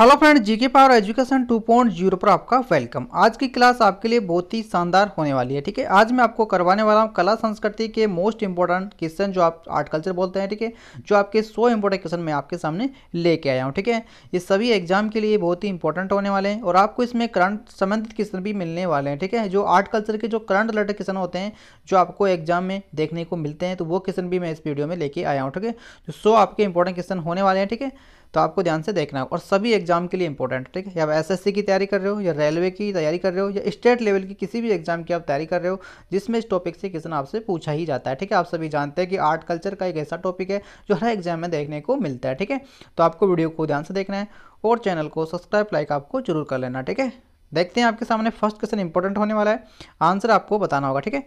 hello friend GK power education 2.0 पर आपका welcome आज की क्लास आपके लिए बहुत ही शानदार होने वाली है ठीक है आज मैं आपको करवाने वाला हूँ कला संस्कृति के मोस्ट इंपॉर्टेंट क्वेश्चन जो आप आर्ट कल्चर बोलते हैं ठीक है जो आपके सो इम्पोर्टेंट क्वेश्चन मैं आपके सामने लेके आया हूँ ठीक है ये सभी एग्जाम के लिए बहुत ही इंपॉर्टेंट होने वाले हैं और आपको इसमें करंट संबंधित क्वेश्चन भी मिलने वाले हैं ठीक है जो आर्ट कल्चर के जो करंट रिलेटेड क्वेश्चन होते हैं जो आपको एग्जाम में देखने को मिलते हैं तो वो क्वेश्चन भी मैं इस वीडियो में लेके आया हूँ ठीक है जो आपके इंपॉर्टेंट क्वेश्चन होने वाले हैं ठीक है तो आपको ध्यान से देखना है और सभी एग्जाम के लिए इंपॉर्टेंट ठीक है आप एसएससी की तैयारी कर रहे हो या रेलवे की तैयारी कर रहे हो या स्टेट लेवल की किसी भी एग्जाम की आप तैयारी कर रहे हो जिसमें इस टॉपिक से क्वेश्चन आपसे पूछा ही जाता है ठीक है आप सभी जानते हैं कि आर्ट कल्चर का एक ऐसा टॉपिक है जो हर एग्जाम में देखने को मिलता है ठीक है तो आपको वीडियो को ध्यान से देखना है और चैनल को सब्सक्राइब लाइक आपको जरूर कर लेना ठीक है देखते हैं आपके सामने फर्स्ट क्वेश्चन इंपॉर्टेंट होने वाला है आंसर आपको बताना होगा ठीक है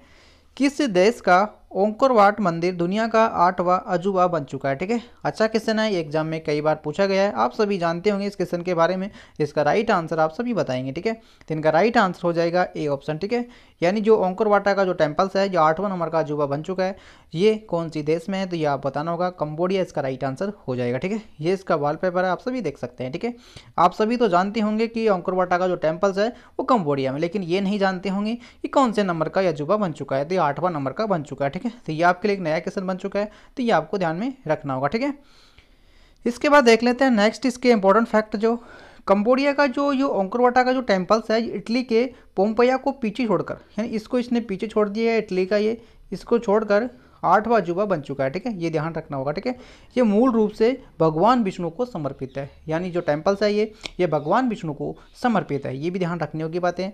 किस देश का वाट मंदिर दुनिया का आठवां अजूबा बन चुका है ठीक है अच्छा क्वेश्चन है एग्जाम में कई बार पूछा गया है आप सभी जानते होंगे इस क्वेश्चन के बारे में इसका राइट आंसर आप सभी बताएंगे ठीक है तो इनका राइट आंसर हो जाएगा ए ऑप्शन ठीक है यानी जो ओंकर वाटा का जो टेम्पल्स है जो आठवां नंबर का अजूबा बन चुका है ये कौन सी देश में है तो ये आप बताना होगा कम्बोडिया इसका राइट आंसर हो जाएगा ठीक है ये इसका वॉलपेपर है आप सभी देख सकते हैं ठीक है आप सभी तो जानते होंगे कि ओंकर वाटा का जो टेम्पल्स है वो कम्बोडिया में लेकिन ये नहीं जानते होंगे कि कौन से नंबर का अजूबा बन चुका है तो ये आठवां नंबर का बन चुका है ठीक है तो ये आपके लिए एक नया क्वेश्चन बन चुका है तो ये आपको ध्यान में रखना होगा ठीक है इसके बाद देख लेते हैं नेक्स्ट इसके इंपॉर्टेंट फैक्ट जो कंबोडिया का जो ये ओंकरवाटा का जो टेम्पल्स है इटली के पोम्पया को पीछे छोड़कर यानी इसको इसने पीछे छोड़ दिया है इटली का ये इसको छोड़कर आठवां जुबा बन चुका है ठीक है ये ध्यान रखना होगा ठीक है ये मूल रूप से भगवान विष्णु को समर्पित है यानी जो टेम्पल्स है ये ये भगवान विष्णु को समर्पित है ये भी ध्यान रखने की बातें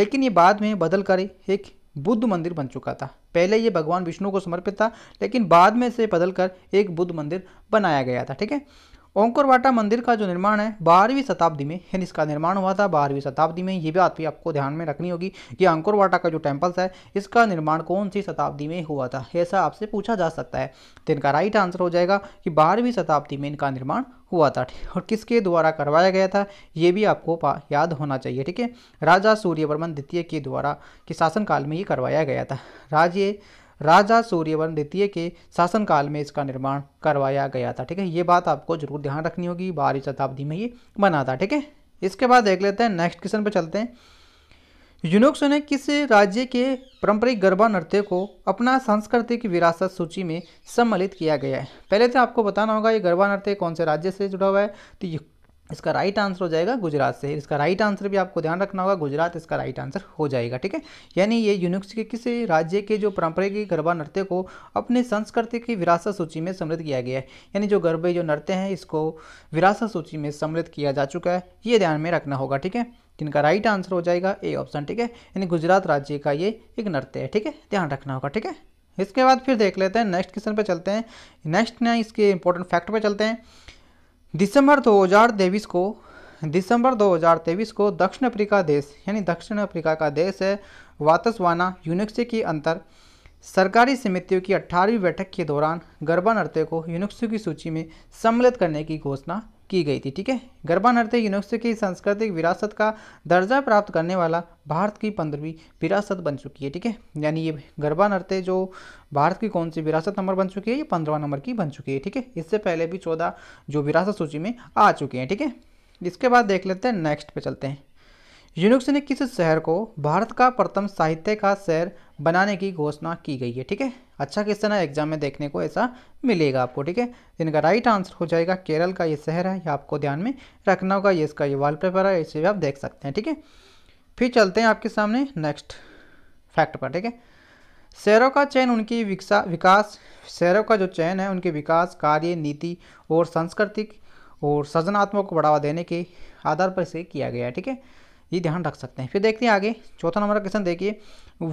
लेकिन ये बाद में बदल कर एक बुद्ध मंदिर बन चुका था पहले ये भगवान विष्णु को समर्पित था लेकिन बाद में से बदल कर एक बुद्ध मंदिर बनाया गया था ठीक है ओंकुरवाटा मंदिर का जो निर्माण है बारहवीं शताब्दी में है इसका निर्माण हुआ था बारहवीं शताब्दी में ये बात भी आपको ध्यान में रखनी होगी कि अंकुरवाटा का जो टेम्पल्स है इसका निर्माण कौन सी शताब्दी में हुआ था ऐसा आपसे पूछा जा सकता है तो इनका राइट आंसर हो जाएगा कि बारहवीं शताब्दी में इनका निर्माण हुआ था और किसके द्वारा करवाया गया था ये भी आपको याद होना चाहिए ठीक है राजा सूर्यवर्मन द्वितीय के द्वारा के शासनकाल में ये करवाया गया था राज्य राजा सूर्यवन द्वितीय के शासनकाल में इसका निर्माण करवाया गया था ठीक है ये बात आपको जरूर ध्यान रखनी होगी बारहवीं शताब्दी में ये बना था ठीक है इसके बाद देख लेते हैं नेक्स्ट क्वेश्चन पर चलते हैं यूनोक्स ने किस राज्य के पारंपरिक गरबा नृत्य को अपना सांस्कृतिक विरासत सूची में सम्मिलित किया गया है पहले तो आपको बताना होगा ये गरबा नृत्य कौन से राज्य से जुड़ा हुआ है तो इसका राइट आंसर हो जाएगा गुजरात से इसका राइट आंसर भी आपको ध्यान रखना होगा गुजरात इसका राइट आंसर हो जाएगा ठीक है यानी ये यूनिक्स के किसी राज्य के जो पारंपरिक गरबा नृत्य को अपने संस्कृति की विरासत सूची में समृद्ध किया गया है यानी जो गरबे जो नृत्य हैं इसको विरासत सूची में समृद्ध किया जा चुका है ये ध्यान में रखना होगा ठीक है जिनका राइट आंसर हो जाएगा ए ऑप्शन ठीक है यानी गुजरात राज्य का ये एक नृत्य है ठीक है ध्यान रखना होगा ठीक है इसके बाद फिर देख लेते हैं नेक्स्ट क्वेश्चन पे चलते हैं नेक्स्ट ना इसके इंपॉर्टेंट फैक्ट पर चलते हैं दिसंबर 2023 को दिसंबर 2023 को दक्षिण अफ्रीका देश यानी दक्षिण अफ्रीका का देश है वातसवाना यूनिक्स के अंतर सरकारी समितियों की अट्ठारहवीं बैठक के दौरान गरबा नृत्य को यूनिक्सो की सूची में सम्मिलित करने की घोषणा की गई थी ठीक है गरबा नृत्य यूनेस्को की सांस्कृतिक विरासत का दर्जा प्राप्त करने वाला भारत की पंद्रहवीं विरासत बन चुकी है ठीक है यानी ये गरबा नृत्य जो भारत की कौन सी विरासत नंबर बन चुकी है ये पंद्रवा नंबर की बन चुकी है ठीक है इससे पहले भी चौदह जो विरासत सूची में आ चुके हैं ठीक है इसके बाद देख लेते हैं नेक्स्ट पे चलते हैं यूनुक्स ने किस शहर को भारत का प्रथम साहित्य का शहर बनाने की घोषणा की गई है ठीक है अच्छा किस है एग्जाम में देखने को ऐसा मिलेगा आपको ठीक है इनका राइट आंसर हो जाएगा केरल का ये शहर है ये आपको ध्यान में रखना होगा ये इसका ये वॉलपेपर है इसे भी आप देख सकते हैं ठीक है फिर चलते हैं आपके सामने नेक्स्ट फैक्ट पर ठीक है शहरों का चयन उनकी विकसा विकास शहरों का जो चयन है उनके विकास कार्य नीति और सांस्कृतिक और सृजनात्मक को बढ़ावा देने के आधार पर इसे किया गया है ठीक है ये ध्यान रख सकते हैं फिर देखते हैं आगे चौथा नंबर का क्वेश्चन देखिए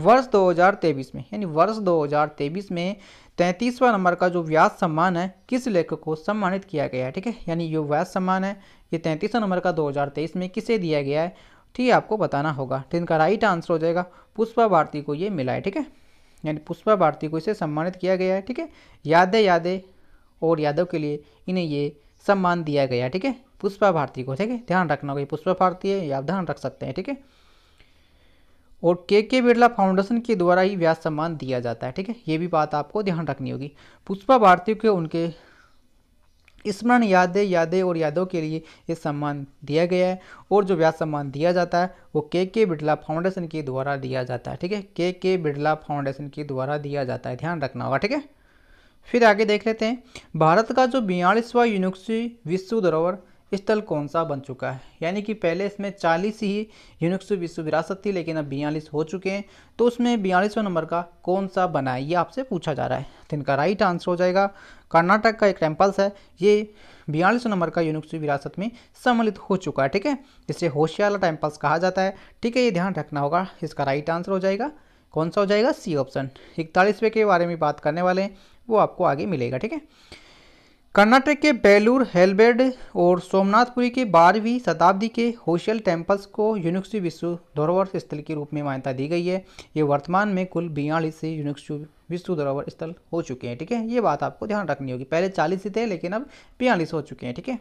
वर्ष 2023 में यानी वर्ष 2023 में तैंतीसवां नंबर का जो व्यास सम्मान है किस लेखक को सम्मानित किया गया है ठीक है यानी ये व्यास सम्मान है ये तैंतीसवां नंबर का 2023 में किसे दिया गया है ठीक है आपको बताना होगा तो इनका राइट आंसर हो जाएगा पुष्पा भारती को ये मिला है ठीक है यानी पुष्पा भारती को इसे सम्मानित किया गया है ठीक है यादें यादें और यादव के लिए इन्हें ये सम्मान दिया गया ठीक है पुष्पा भारती को ठीक है ध्यान रखना होगा पुष्पा भारती है ये आप ध्यान रख सकते हैं ठीक है और के के बिरला फाउंडेशन के द्वारा ही व्यास सम्मान दिया जाता है ठीक है ये भी बात आपको ध्यान रखनी होगी पुष्पा भारती के उनके स्मरण यादें यादें और यादों के लिए ये सम्मान दिया गया है और जो व्यास सम्मान दिया जाता है वो के के बिरला फाउंडेशन के द्वारा दिया जाता है ठीक है के के बिरला फाउंडेशन के द्वारा दिया जाता है ध्यान रखना होगा ठीक है फिर आगे देख लेते हैं भारत का जो बयालीसवा यूनिवर्सिटी विश्व धरोहर स्थल कौन सा बन चुका है यानी कि पहले इसमें 40 ही यूनिक्स विश्व विरासत थी लेकिन अब बयालीस हो चुके हैं तो उसमें बयालीसवें नंबर का कौन सा बना है ये आपसे पूछा जा रहा है तो इनका राइट आंसर हो जाएगा कर्नाटक का एक टेम्पल्स है ये बयालीस नंबर का यूनिक्स विरासत में सम्मिलित हो चुका है ठीक है जिसे होशियाला टेम्पल्स कहा जाता है ठीक है ये ध्यान रखना होगा इसका राइट आंसर हो जाएगा कौन सा हो जाएगा सी ऑप्शन इकतालीसवें के बारे में बात करने वाले हैं वो आपको आगे मिलेगा ठीक है कर्नाटक के बेलूर हेलबेड और सोमनाथपुरी के बारहवीं शताब्दी के होशल टेम्पल्स को यूनिक्सु विश्व धरोहर स्थल के रूप में मान्यता दी गई है ये वर्तमान में कुल बयालीस से यूनिक्सु विश्व धरोहर स्थल हो चुके हैं ठीक है ये बात आपको ध्यान रखनी होगी पहले चालीस ही थे लेकिन अब बयालीस हो चुके हैं ठीक है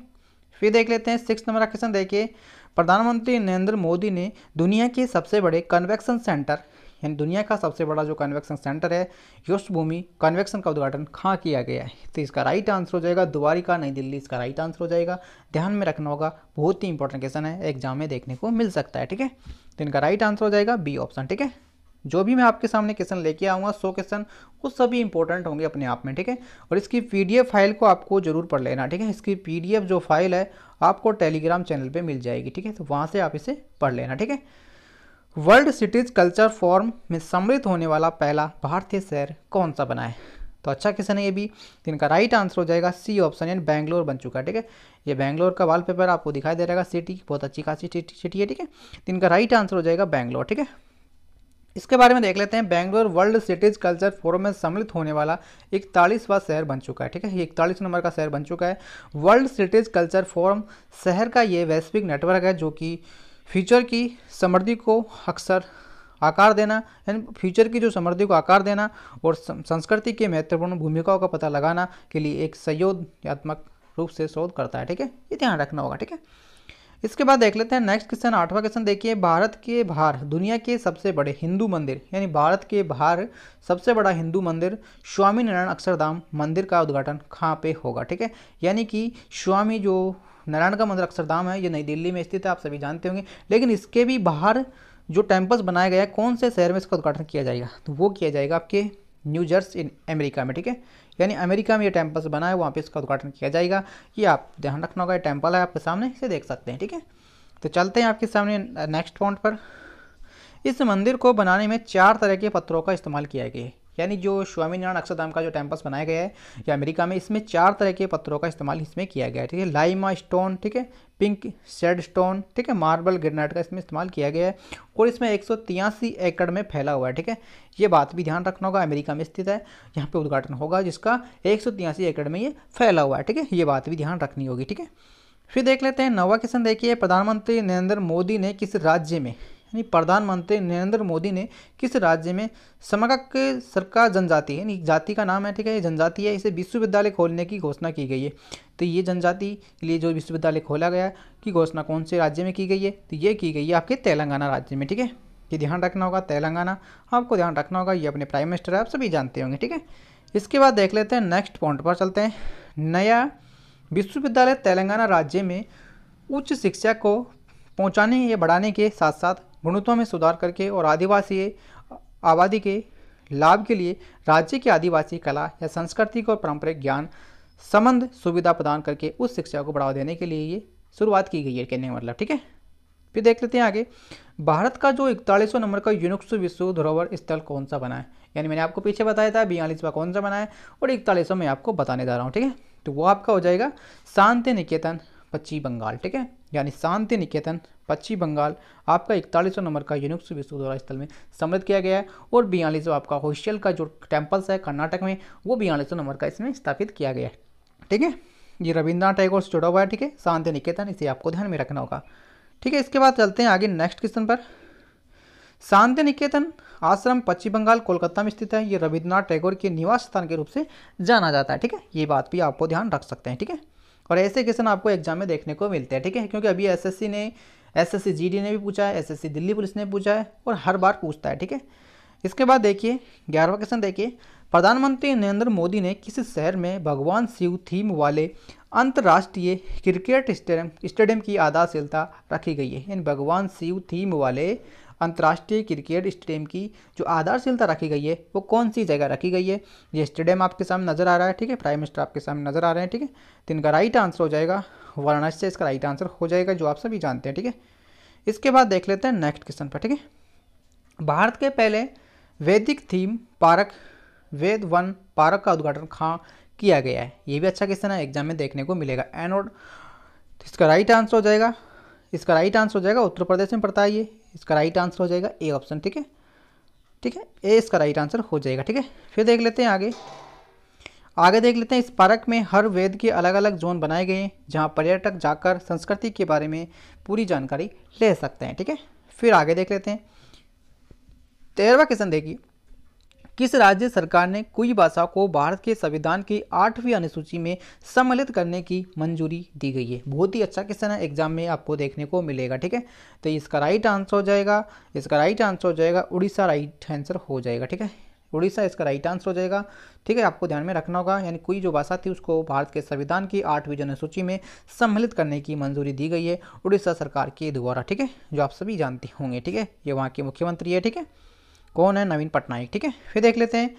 फिर देख लेते हैं सिक्स नंबर का क्वेश्चन देखिए प्रधानमंत्री नरेंद्र मोदी ने दुनिया के सबसे बड़े कन्वेक्शन सेंटर यानी दुनिया का सबसे बड़ा जो कन्वेक्शन सेंटर है भूमि कन्वेक्शन का उद्घाटन कहाँ किया गया है तो इसका राइट आंसर हो जाएगा द्वारिका नई दिल्ली इसका राइट आंसर हो जाएगा ध्यान में रखना होगा बहुत ही इंपॉर्टेंट क्वेश्चन है एग्जाम में देखने को मिल सकता है ठीक है तो इनका राइट आंसर हो जाएगा बी ऑप्शन ठीक है जो भी मैं आपके सामने क्वेश्चन लेके आऊँगा सो क्वेश्चन वो सभी इंपॉर्टेंट होंगे अपने आप में ठीक है और इसकी पी फाइल को आपको जरूर पढ़ लेना ठीक है इसकी पी जो फाइल है आपको टेलीग्राम चैनल पे मिल जाएगी ठीक है तो वहाँ से आप इसे पढ़ लेना ठीक है वर्ल्ड सिटीज कल्चर फॉर्म में सम्मिलित होने वाला पहला भारतीय शहर कौन सा बना है तो अच्छा क्वेश्चन है ये भी तो इनका राइट आंसर हो जाएगा सी ऑप्शन यानी बैंगलोर बन चुका है ठीक है ये बैंगलोर का वॉलपेपर आपको दिखाई दे रहेगा सिटी बहुत अच्छी खासी सिटी है ठीक है तो इनका राइट आंसर हो जाएगा बैंगलोर ठीक है इसके बारे में देख लेते हैं Bangalore world cities culture forum में सम्मिलित होने वाला इकतालीसवां शहर बन चुका है ठीक है ये इकतालीस नंबर का शहर बन चुका है वर्ल्ड सिटीज कल्चर फोरम शहर का ये वैश्विक नेटवर्क है जो कि फ्यूचर की समृद्धि को अक्सर आकार देना यानी फ्यूचर की जो समृद्धि को आकार देना और संस्कृति के महत्वपूर्ण भूमिकाओं का पता लगाना के लिए एक सहयोगत्मक रूप से शोध करता है ठीक है ये ध्यान रखना होगा ठीक है इसके बाद देख लेते हैं नेक्स्ट क्वेश्चन आठवां क्वेश्चन देखिए भारत के बाहर दुनिया के सबसे बड़े हिंदू मंदिर यानी भारत के बाहर सबसे बड़ा हिंदू मंदिर स्वामीनारायण अक्षरधाम मंदिर का उद्घाटन कहाँ पे होगा ठीक है यानी कि स्वामी जो नारायण का मंदिर अक्षरधाम है ये नई दिल्ली में स्थित है आप सभी जानते होंगे लेकिन इसके भी बाहर जो टेम्पल्स बनाया गया है कौन से शहर में इसका उद्घाटन किया जाएगा तो वो किया जाएगा आपके न्यू जर्स इन अमेरिका में ठीक है यानी अमेरिका में ये टेम्पल्स बना है वहाँ पर इसका उद्घाटन किया जाएगा ये आप ध्यान रखना होगा ये टेम्पल है आपके सामने इसे देख सकते हैं ठीक है तो चलते हैं आपके सामने नेक्स्ट पॉइंट पर इस मंदिर को बनाने में चार तरह के पत्थरों का इस्तेमाल किया गया है यानी जो स्वामीनारायण अक्षरधाम का जो टेम्पस बनाया गया है या अमेरिका में इसमें चार तरह के पत्थरों का इस्तेमाल इसमें किया गया है ठीक है लाइमा स्टोन ठीक है पिंक सेड स्टोन ठीक है मार्बल ग्रेनाइट का इसमें इस्तेमाल किया गया है और इसमें एक एकड़ में फैला हुआ है ठीक है ये बात भी ध्यान रखना होगा अमेरिका में स्थित है यहाँ पर उद्घाटन होगा जिसका एक एकड़ में ये फैला हुआ है ठीक है ये बात भी ध्यान रखनी होगी ठीक है फिर देख लेते हैं नवा क्वेश्चन देखिए प्रधानमंत्री नरेंद्र मोदी ने किस राज्य में यानी प्रधानमंत्री नरेंद्र मोदी ने किस राज्य में समकक्ष सरकार जनजाति यानी जाति का नाम है ठीक है ये जनजाति है इसे विश्वविद्यालय खोलने की घोषणा की गई है तो ये जनजाति के लिए जो विश्वविद्यालय खोला गया की घोषणा कौन से राज्य में की गई है तो ये की गई है आपके तेलंगाना राज्य में ठीक है ये ध्यान रखना होगा तेलंगाना आपको ध्यान रखना होगा ये अपने प्राइम मिनिस्टर है आप सभी जानते होंगे ठीक है इसके बाद देख लेते हैं नेक्स्ट पॉइंट पर चलते हैं नया विश्वविद्यालय तेलंगाना राज्य में उच्च शिक्षा को पहुंचाने या बढ़ाने के साथ साथ गुणवत्ता में सुधार करके और आदिवासी आबादी के लाभ के लिए राज्य की आदिवासी कला या सांस्कृतिक और पारंपरिक ज्ञान संबंध सुविधा प्रदान करके उस शिक्षा को बढ़ावा देने के लिए ये शुरुआत की गई है कहने का मतलब ठीक है फिर देख लेते हैं आगे भारत का जो इकतालीसवां नंबर का यूनिक्स विश्व धरोहर स्थल कौन सा बना है यानी मैंने आपको पीछे बताया था बयालीसवा कौन सा बना है और इकतालीसवा मैं आपको बताने जा रहा हूँ ठीक है तो वो आपका हो जाएगा शांति निकेतन पश्चिम बंगाल ठीक है यानी शांति निकेतन पश्चिम बंगाल आपका इकतालीसों नंबर का यूनिक्स विश्वविद्यालय स्थल में सम्मिलित किया गया है और बयालीसों आपका होशियल का जो टेम्पल्स है कर्नाटक में वो बयालीसों नंबर का इसमें स्थापित किया गया है ठीक है ये रविंद्रनाथ टैगोर से जुड़ा हुआ है ठीक है शांति निकेतन इसे आपको ध्यान में रखना होगा ठीक है इसके बाद चलते हैं आगे नेक्स्ट क्वेश्चन पर शांति निकेतन आश्रम पश्चिम बंगाल कोलकाता में स्थित है ये रविंद्रनाथ टैगोर के निवास स्थान के रूप से जाना जाता है ठीक है ये बात भी आपको ध्यान रख सकते हैं ठीक है और ऐसे क्वेश्चन आपको एग्जाम में देखने को मिलते हैं ठीक है क्योंकि अभी एस ने एस एस ने भी पूछा है एस दिल्ली पुलिस ने पूछा है और हर बार पूछता है ठीक है इसके बाद देखिए ग्यारहवा क्वेश्चन देखिए प्रधानमंत्री नरेंद्र मोदी ने किस शहर में भगवान शिव थीम वाले अंतर्राष्ट्रीय क्रिकेट स्टेडियम स्टेडियम की आधारशिलता रखी गई है इन भगवान शिव थीम वाले अंतर्राष्ट्रीय क्रिकेट स्टेडियम की जो आधारशीलता रखी गई है वो कौन सी जगह रखी गई है ये स्टेडियम आपके सामने नज़र आ रहा है ठीक है प्राइम मिनिस्टर आपके सामने नज़र आ रहे हैं ठीक है तो इनका राइट आंसर हो जाएगा वाराणसी से इसका राइट आंसर हो जाएगा जो आप सभी जानते हैं ठीक है इसके बाद देख लेते हैं नेक्स्ट क्वेश्चन पर ठीक है भारत के पहले वैदिक theme park Ved Van park का उद्घाटन कहाँ किया गया है ये भी अच्छा क्वेश्चन है एग्जाम में देखने को मिलेगा एनोड तो इसका राइट आंसर हो जाएगा इसका राइट आंसर हो जाएगा उत्तर प्रदेश में पड़ता है ये इसका राइट आंसर हो जाएगा ए ऑप्शन ठीक है ठीक है ए इसका राइट आंसर हो जाएगा ठीक है फिर देख लेते हैं आगे आगे देख लेते हैं इस पार्क में हर वेद के अलग अलग जोन बनाए गए हैं जहाँ पर्यटक जाकर संस्कृति के बारे में पूरी जानकारी ले सकते हैं ठीक है फिर आगे देख लेते हैं तेरहवा क्वेश्चन देखिए किस राज्य सरकार ने कोई भाषा को भारत के संविधान की आठवीं अनुसूची में सम्मिलित करने की मंजूरी दी गई है बहुत ही अच्छा क्वेश्चन है एग्जाम में आपको देखने को मिलेगा ठीक है तो इसका राइट आंसर हो जाएगा इसका राइट आंसर हो जाएगा उड़ीसा राइट आंसर हो जाएगा ठीक है उड़ीसा इसका राइट आंसर हो जाएगा ठीक है आपको ध्यान में रखना होगा यानी कोई जो भाषा थी उसको भारत के संविधान की आठवीं जनसूची में सम्मिलित करने की मंजूरी दी गई है उड़ीसा सरकार के द्वारा ठीक है जो आप सभी जानते होंगे ठीक है ये वहाँ के मुख्यमंत्री है ठीक है कौन है नवीन पटनायक ठीक है फिर देख लेते हैं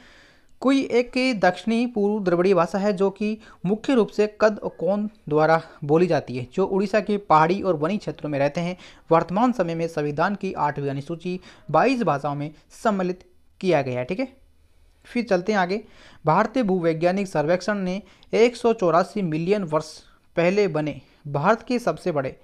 कोई एक दक्षिणी पूर्व द्रविड़ी भाषा है जो कि मुख्य रूप से कद और कौन द्वारा बोली जाती है जो उड़ीसा के पहाड़ी और वनी क्षेत्रों में रहते हैं वर्तमान समय में संविधान की आठवीं अनुसूची बाईस भाषाओं में सम्मिलित किया गया है ठीक है फिर चलते हैं आगे भारतीय भूवैज्ञानिक सर्वेक्षण ने एक मिलियन वर्ष पहले बने भारत के सबसे बड़े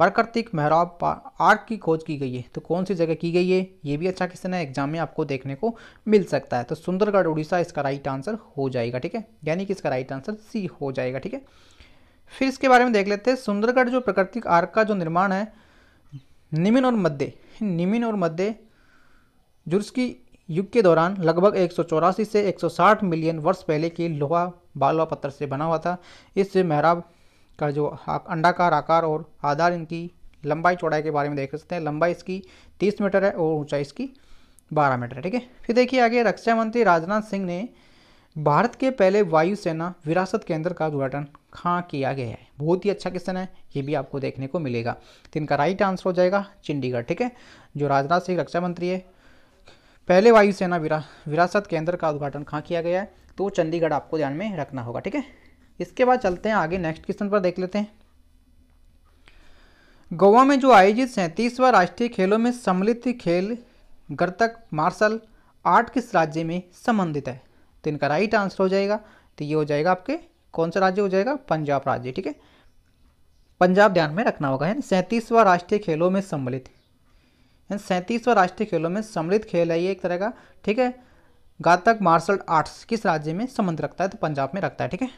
प्राकृतिक मेहराब पार्क की खोज की गई है तो कौन सी जगह की गई है ये भी अच्छा क्वेश्चन है एग्जाम में आपको देखने को मिल सकता है तो सुंदरगढ़ उड़ीसा इसका राइट आंसर हो जाएगा ठीक है यानी कि इसका राइट आंसर सी हो जाएगा ठीक है फिर इसके बारे में देख लेते हैं सुंदरगढ़ जो प्राकृतिक आर्क का जो निर्माण है निमिन और मध्य निमिन और मध्य जुर्स्की युग के दौरान लगभग एक से 160 मिलियन वर्ष पहले के लोहा बालवा पत्थर से बना हुआ था इससे मेहराब का जो अंडाकार आकार और आधार इनकी लंबाई चौड़ाई के बारे में देख सकते हैं लंबाई इसकी तीस मीटर है और ऊंचाई इसकी बारह मीटर है ठीक है फिर देखिए आगे रक्षा मंत्री राजनाथ सिंह ने भारत के पहले वायुसेना विरासत केंद्र का उद्घाटन कहाँ किया गया है बहुत ही अच्छा क्वेश्चन है ये भी आपको देखने को मिलेगा तो इनका राइट आंसर हो जाएगा चंडीगढ़ ठीक है जो राजनाथ सिंह रक्षा मंत्री है पहले वायुसेना विरा, विरासत केंद्र का उद्घाटन कहाँ किया गया है तो चंडीगढ़ आपको ध्यान में रखना होगा ठीक है इसके बाद चलते हैं आगे नेक्स्ट क्वेश्चन पर देख लेते हैं गोवा में जो आयोजित सैंतीसवां राष्ट्रीय खेलों में सम्मिलित खेल गर्तक मार्शल आर्ट किस राज्य में संबंधित है तो इनका राइट आंसर हो जाएगा तो ये हो जाएगा आपके कौन सा राज्य हो जाएगा पंजाब राज्य ठीक है पंजाब ध्यान में रखना होगा यानी सैंतीसवां राष्ट्रीय खेलों में सम्मिलित यानी सैंतीसवां राष्ट्रीय खेलों में सम्मिलित खेल है ये एक तरह का ठीक है घातक मार्शल आर्ट्स किस राज्य में संबंध रखता है तो पंजाब में रखता है ठीक है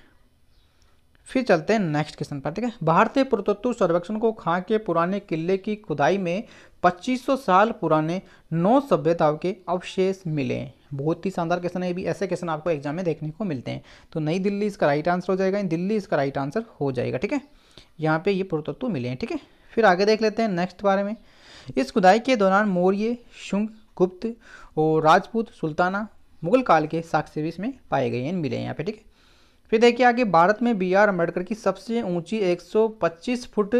फिर चलते हैं नेक्स्ट क्वेश्चन पर ठीक है भारतीय पुरातत्व सर्वेक्षण को खां के पुराने किले की खुदाई में 2500 साल पुराने नौ सभ्यताओं के अवशेष मिले बहुत ही शानदार क्वेश्चन है ये भी ऐसे क्वेश्चन आपको एग्जाम में देखने को मिलते हैं तो नई दिल्ली इसका राइट आंसर हो जाएगा दिल्ली इसका राइट आंसर हो जाएगा ठीक है यहाँ पे ये पुरातत्व मिले हैं ठीक है फिर आगे देख लेते हैं नेक्स्ट बारे में इस खुदाई के दौरान मौर्य शुंग गुप्त और राजपूत सुल्ताना मुगल काल के साक्ष्य में पाए गए हैं मिले हैं यहाँ पे ठीक है फिर देखिए आगे भारत में बी आर अम्बेडकर की सबसे ऊंची 125 फुट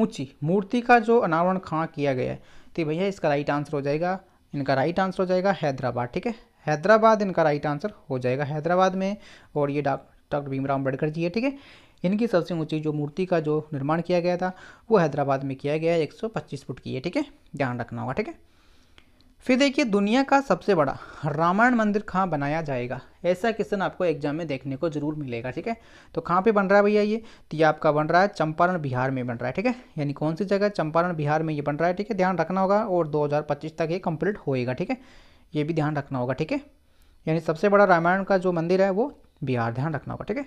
ऊंची मूर्ति का जो अनावरण कहाँ किया गया है तो भैया इसका राइट आंसर हो जाएगा इनका राइट आंसर हो जाएगा हैदराबाद ठीक है हैदराबाद इनका राइट आंसर हो जाएगा हैदराबाद में और ये डॉक्टर भीमराव अम्बेडकर जी है ठीक है इनकी सबसे ऊंची जो मूर्ति का जो निर्माण किया गया था वो हैदराबाद में किया गया है एक फुट की है ठीक है ध्यान रखना होगा ठीक है फिर देखिए दुनिया का सबसे बड़ा रामायण मंदिर कहाँ बनाया जाएगा ऐसा क्वेश्चन आपको एग्जाम में देखने को जरूर मिलेगा ठीक है तो कहाँ पे बन रहा है भैया ये तो ये आपका बन रहा है चंपारण बिहार में बन रहा है ठीक है यानी कौन सी जगह चंपारण बिहार में ये बन रहा है ठीक है ध्यान रखना होगा और दो तक ये कंप्लीट होएगा ठीक है ये भी ध्यान रखना होगा ठीक है यानी सबसे बड़ा रामायण का जो मंदिर है वो बिहार ध्यान रखना होगा ठीक है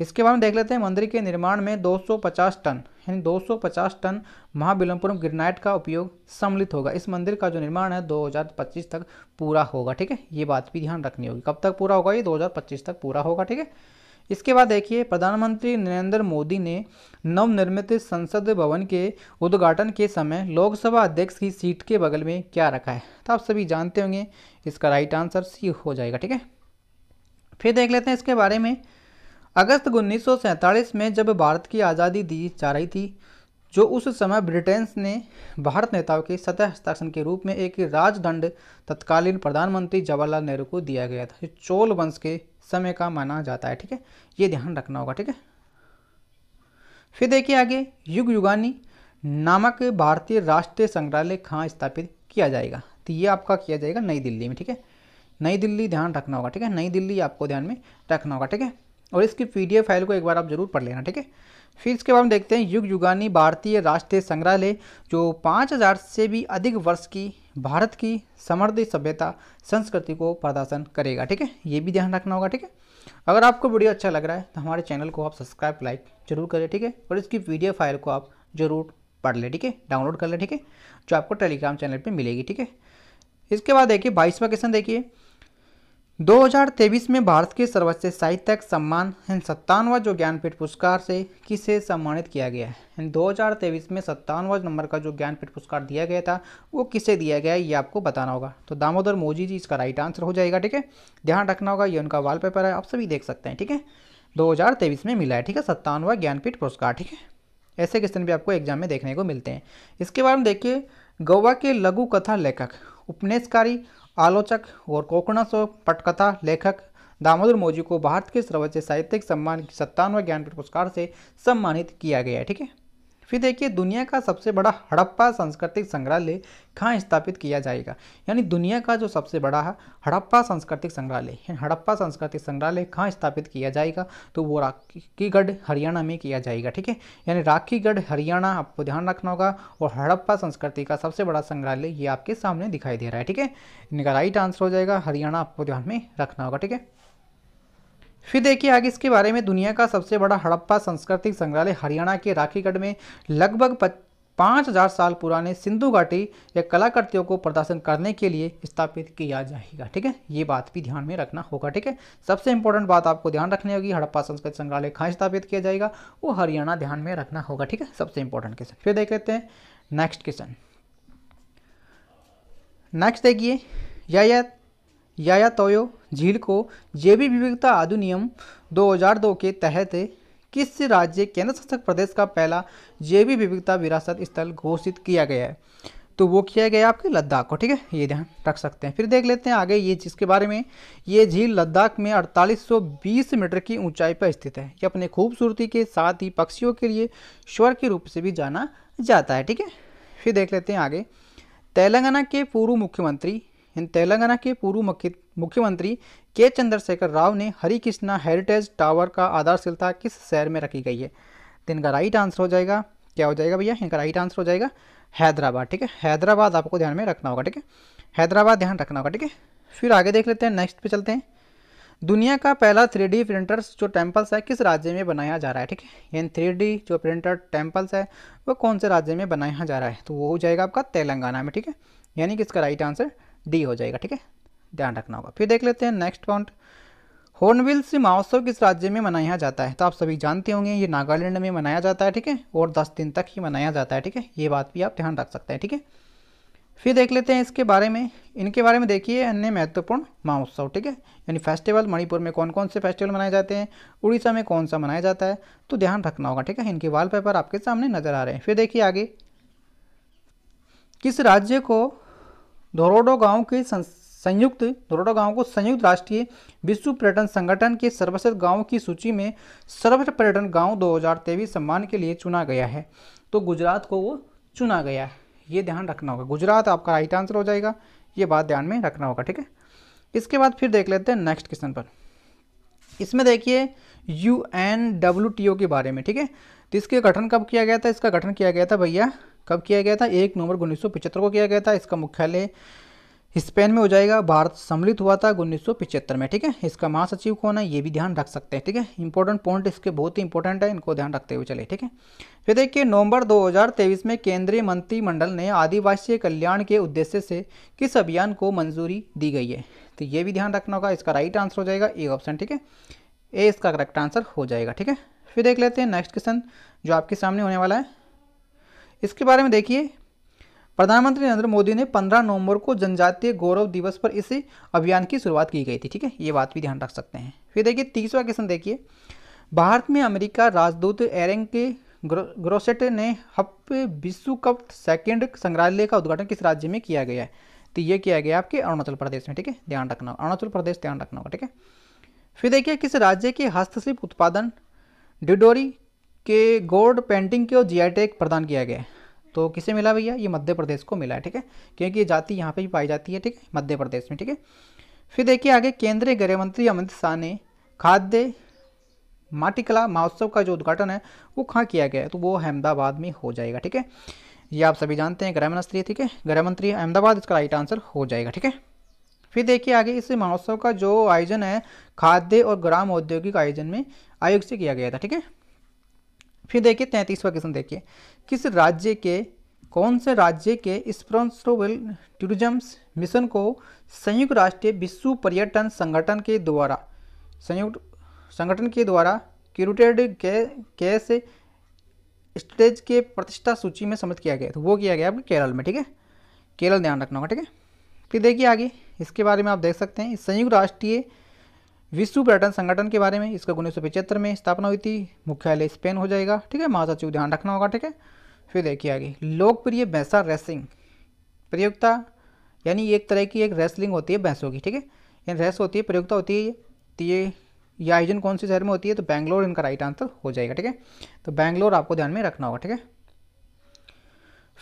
इसके बाद में देख लेते हैं मंदिर के निर्माण में 250 टन यानी 250 टन महाबिलमपुरम ग्रेनाइट का उपयोग सम्मिलित होगा इस मंदिर का जो निर्माण है 2025 तक पूरा होगा ठीक है ये बात भी ध्यान रखनी होगी कब तक पूरा होगा ये 2025 तक पूरा होगा ठीक है इसके बाद देखिए प्रधानमंत्री नरेंद्र मोदी ने नवनिर्मित संसद भवन के उद्घाटन के समय लोकसभा अध्यक्ष की सीट के बगल में क्या रखा है तो आप सभी जानते होंगे इसका राइट आंसर सी हो जाएगा ठीक है फिर देख लेते हैं इसके बारे में अगस्त उन्नीस में जब भारत की आज़ादी दी जा रही थी जो उस समय ब्रिटेन ने भारत नेताओं के सतह हस्ताक्षर के रूप में एक राजदंड तत्कालीन प्रधानमंत्री जवाहरलाल नेहरू को दिया गया था चोल वंश के समय का माना जाता है ठीक है ये ध्यान रखना होगा ठीक है फिर देखिए आगे युग युगानी नामक भारतीय राष्ट्रीय संग्रहालय कहाँ स्थापित किया जाएगा तो ये आपका किया जाएगा नई दिल्ली में ठीक है नई दिल्ली ध्यान रखना होगा ठीक है नई दिल्ली आपको ध्यान में रखना होगा ठीक है और इसकी पी फाइल को एक बार आप जरूर पढ़ लेना ठीक है फिर इसके बाद हम देखते हैं युग युगानी भारतीय राष्ट्रीय संग्रहालय जो 5000 से भी अधिक वर्ष की भारत की समृद्ध सभ्यता संस्कृति को प्रदर्शन करेगा ठीक है ये भी ध्यान रखना होगा ठीक है अगर आपको वीडियो अच्छा लग रहा है तो हमारे चैनल को आप सब्सक्राइब लाइक जरूर करें ठीक है और इसकी पी फाइल को आप जरूर पढ़ लें ठीक है डाउनलोड कर लें ठीक है जो आपको टेलीग्राम चैनल पर मिलेगी ठीक है इसके बाद देखिए बाईसवा क्वेश्चन देखिए 2023 में भारत के सर्वोच्च साहित्यक सम्मान सत्तानवा जो ज्ञानपीठ पुरस्कार से किसे सम्मानित किया गया है 2023 में सत्तानवा नंबर का जो ज्ञानपीठ पुरस्कार दिया गया था वो किसे दिया गया है ये आपको बताना होगा तो दामोदर मोजी जी इसका राइट आंसर हो जाएगा ठीक है ध्यान रखना होगा ये उनका वॉलपेपर है आप सभी देख सकते हैं ठीक है दो में मिला है ठीक है सत्तानवा ज्ञानपीठ पुरस्कार ठीक है ऐसे क्वेश्चन भी आपको एग्जाम में देखने को मिलते हैं इसके बाद में देखिए गोवा के लघु कथा लेखक उपन्यासकारी आलोचक और कोकणा सो पटकथा लेखक दामोदर मौजी को भारत के सर्वोच्च साहित्यिक सम्मान सत्तानवे ज्ञानपीठ पुरस्कार से सम्मानित किया गया ठीक है फिर देखिए दुनिया का सबसे बड़ा हड़प्पा सांस्कृतिक संग्रहालय कहाँ स्थापित किया जाएगा यानी दुनिया का जो सबसे बड़ा है हड़प्पा सांस्कृतिक संग्रहालय हड़प्पा सांस्कृतिक संग्रहालय कहाँ स्थापित किया जाएगा तो वो राखीगढ़ हरियाणा में किया जाएगा ठीक है यानी राखीगढ़ हरियाणा आपको ध्यान रखना होगा और हड़प्पा संस्कृति का सबसे बड़ा संग्रहालय ये आपके सामने दिखाई दे रहा है ठीक है इनका राइट आंसर हो जाएगा हरियाणा आपको ध्यान में रखना होगा ठीक है फिर देखिए आगे इसके बारे में दुनिया का सबसे बड़ा हड़प्पा सांस्कृतिक संग्रहालय हरियाणा के राखीगढ़ में लगभग पाँच हज़ार साल पुराने सिंधु घाटी या कलाकृतियों को प्रदर्शन करने के लिए स्थापित किया जाएगा ठीक है ये बात भी ध्यान में रखना होगा ठीक है सबसे इंपॉर्टेंट बात आपको ध्यान रखनी होगी हड़प्पा संस्कृत संग्रहालय कहाँ स्थापित किया जाएगा वो हरियाणा ध्यान में रखना होगा ठीक है सबसे इंपॉर्टेंट क्वेश्चन फिर देख लेते हैं नेक्स्ट क्वेश्चन नेक्स्ट देखिए यह याया तोयो झील को जैविक विविधता अधिनियम 2002 के तहत किस राज्य केंद्र शासित प्रदेश का पहला जैविक विविधता विरासत स्थल घोषित किया गया है तो वो किया गया आपके लद्दाख को ठीक है ये ध्यान रख सकते हैं फिर देख लेते हैं आगे ये जिसके बारे में ये झील लद्दाख में 4820 मीटर की ऊंचाई पर स्थित है ये अपने खूबसूरती के साथ ही पक्षियों के लिए स्वर के रूप से भी जाना जाता है ठीक है फिर देख लेते हैं आगे तेलंगाना के पूर्व मुख्यमंत्री इन तेलंगाना के पूर्व मुख्यमंत्री के चंद्रशेखर राव ने हरिकृष्णा हेरिटेज टावर का आधारशिलता किस शहर में रखी गई है तो इनका राइट आंसर हो जाएगा क्या हो जाएगा भैया इनका राइट आंसर हो जाएगा हैदराबाद ठीक है हैदराबाद आपको ध्यान में रखना होगा ठीक है हैदराबाद ध्यान रखना होगा ठीक है फिर आगे देख लेते हैं नेक्स्ट पे चलते हैं दुनिया का पहला थ्री डी प्रिंटर्स जो टेम्पल्स है किस राज्य में बनाया जा रहा है ठीक है इन थ्री डी जो प्रिंटर टेम्पल्स है वो कौन से राज्य में बनाया जा रहा है तो वो हो जाएगा आपका तेलंगाना में ठीक है यानी कि इसका राइट आंसर डी हो जाएगा ठीक है ध्यान रखना होगा फिर देख लेते हैं नेक्स्ट पॉइंट होनविल्स महोत्सव किस राज्य में मनाया जाता है तो आप सभी जानते होंगे ये नागालैंड में मनाया जाता है ठीक है और दस दिन तक ही मनाया जाता है ठीक है ये बात भी आप ध्यान रख सकते हैं ठीक है फिर देख लेते हैं इसके बारे में इनके बारे में देखिए अन्य महत्वपूर्ण महोत्सव ठीक है यानी फेस्टिवल मणिपुर में कौन कौन से फेस्टिवल मनाए जाते हैं उड़ीसा में कौन सा मनाया जाता है तो ध्यान रखना होगा ठीक है इनके वॉलपेपर आपके सामने नजर आ रहे हैं फिर देखिए आगे किस राज्य को धोरोडो गांव के संयुक्त धोरोडो गांव को संयुक्त राष्ट्रीय विश्व पर्यटन संगठन के सर्वश्रेष्ठ गांव की सूची में सर्वश्रेष्ठ पर्यटन गांव 2023 सम्मान के लिए चुना गया है तो गुजरात को वो चुना गया है ये ध्यान रखना होगा गुजरात आपका राइट आंसर हो जाएगा ये बात ध्यान में रखना होगा ठीक है इसके बाद फिर देख लेते हैं नेक्स्ट क्वेश्चन पर इसमें देखिए U N W T O के बारे में ठीक है तो इसके गठन कब किया गया था इसका गठन किया गया था भैया कब किया गया था एक नवंबर उन्नीस को किया गया था इसका मुख्यालय स्पेन में हो जाएगा भारत सम्मिलित हुआ था उन्नीस में ठीक है इसका महासचिव कौन है ये भी ध्यान रख सकते हैं ठीक है इंपॉर्टेंट पॉइंट इसके बहुत ही इंपॉर्टेंट है इनको ध्यान रखते हुए चले ठीक है फिर देखिए नवंबर 2023 में केंद्रीय मंत्रिमंडल ने आदिवासी कल्याण के उद्देश्य से किस अभियान को मंजूरी दी गई है तो ये भी ध्यान रखना होगा इसका राइट आंसर हो जाएगा ए ऑप्शन ठीक है ए इसका करेक्ट आंसर हो जाएगा ठीक है फिर देख लेते हैं नेक्स्ट क्वेश्चन जो आपके सामने होने वाला है इसके बारे में देखिए प्रधानमंत्री नरेंद्र मोदी ने 15 नवंबर को जनजातीय गौरव दिवस पर इस अभियान की शुरुआत की गई थी ठीक है ये बात भी ध्यान रख सकते हैं फिर देखिए तीसरा क्वेश्चन देखिए भारत में अमेरिका राजदूत एरेंग के ग्रोसेट ने हप विश्व कप सेकेंड संग्रहालय का उद्घाटन किस राज्य में किया गया है तो ये किया गया आपके अरुणाचल प्रदेश में ठीक है ध्यान रखना होगा अरुणाचल प्रदेश ध्यान रखना होगा ठीक है फिर देखिए किस राज्य के हस्तशिल्प उत्पादन डिडोरी के गोल्ड पेंटिंग को जी आई प्रदान किया गया है तो किसे मिला भैया ये मध्य प्रदेश को मिला है ठीक है क्योंकि ये जाति यहाँ पे भी पाई जाती है ठीक है मध्य प्रदेश में ठीक है फिर देखिए आगे केंद्रीय गृह मंत्री अमित शाह ने खाद्य माटिकला महोत्सव का जो उद्घाटन है वो कहाँ किया गया है तो वो अहमदाबाद में हो जाएगा ठीक है ये आप सभी जानते हैं गृह मंत्री ठीक है गृह मंत्री अहमदाबाद इसका राइट आंसर हो जाएगा ठीक है फिर देखिए आगे इस महोत्सव का जो आयोजन है खाद्य और ग्राम औद्योगिक आयोजन में आयोग से किया गया था ठीक है फिर देखिए तैंतीसवा क्वेश्चन देखिए किस राज्य के कौन से राज्य के स्पॉन्सरोबल टूरिज्म मिशन को संयुक्त राष्ट्रीय विश्व पर्यटन संगठन के द्वारा संयुक्त संगठन के द्वारा क्यूरेटेड कैसे स्टेज के प्रतिष्ठा सूची में समझ किया गया तो वो किया गया आपके केरल में ठीक है केरल ध्यान रखना होगा ठीक है फिर देखिए आगे इसके बारे में आप देख सकते हैं संयुक्त राष्ट्रीय विश्व पर्यटन संगठन के बारे में इसका उन्नीस में स्थापना हुई थी मुख्यालय स्पेन हो जाएगा ठीक है महासचिव ध्यान रखना होगा ठीक है फिर देखिए आगे लोकप्रिय भैंसा रेसिंग प्रयोगता यानी एक तरह की एक रेसलिंग होती है भैंसों की ठीक है यानी रेस होती है प्रयोगता होती है तो ये ये आयोजन कौन से शहर में होती है तो बैंगलोर इनका राइट आंसर हो जाएगा ठीक है तो बैंगलोर आपको ध्यान में रखना होगा ठीक है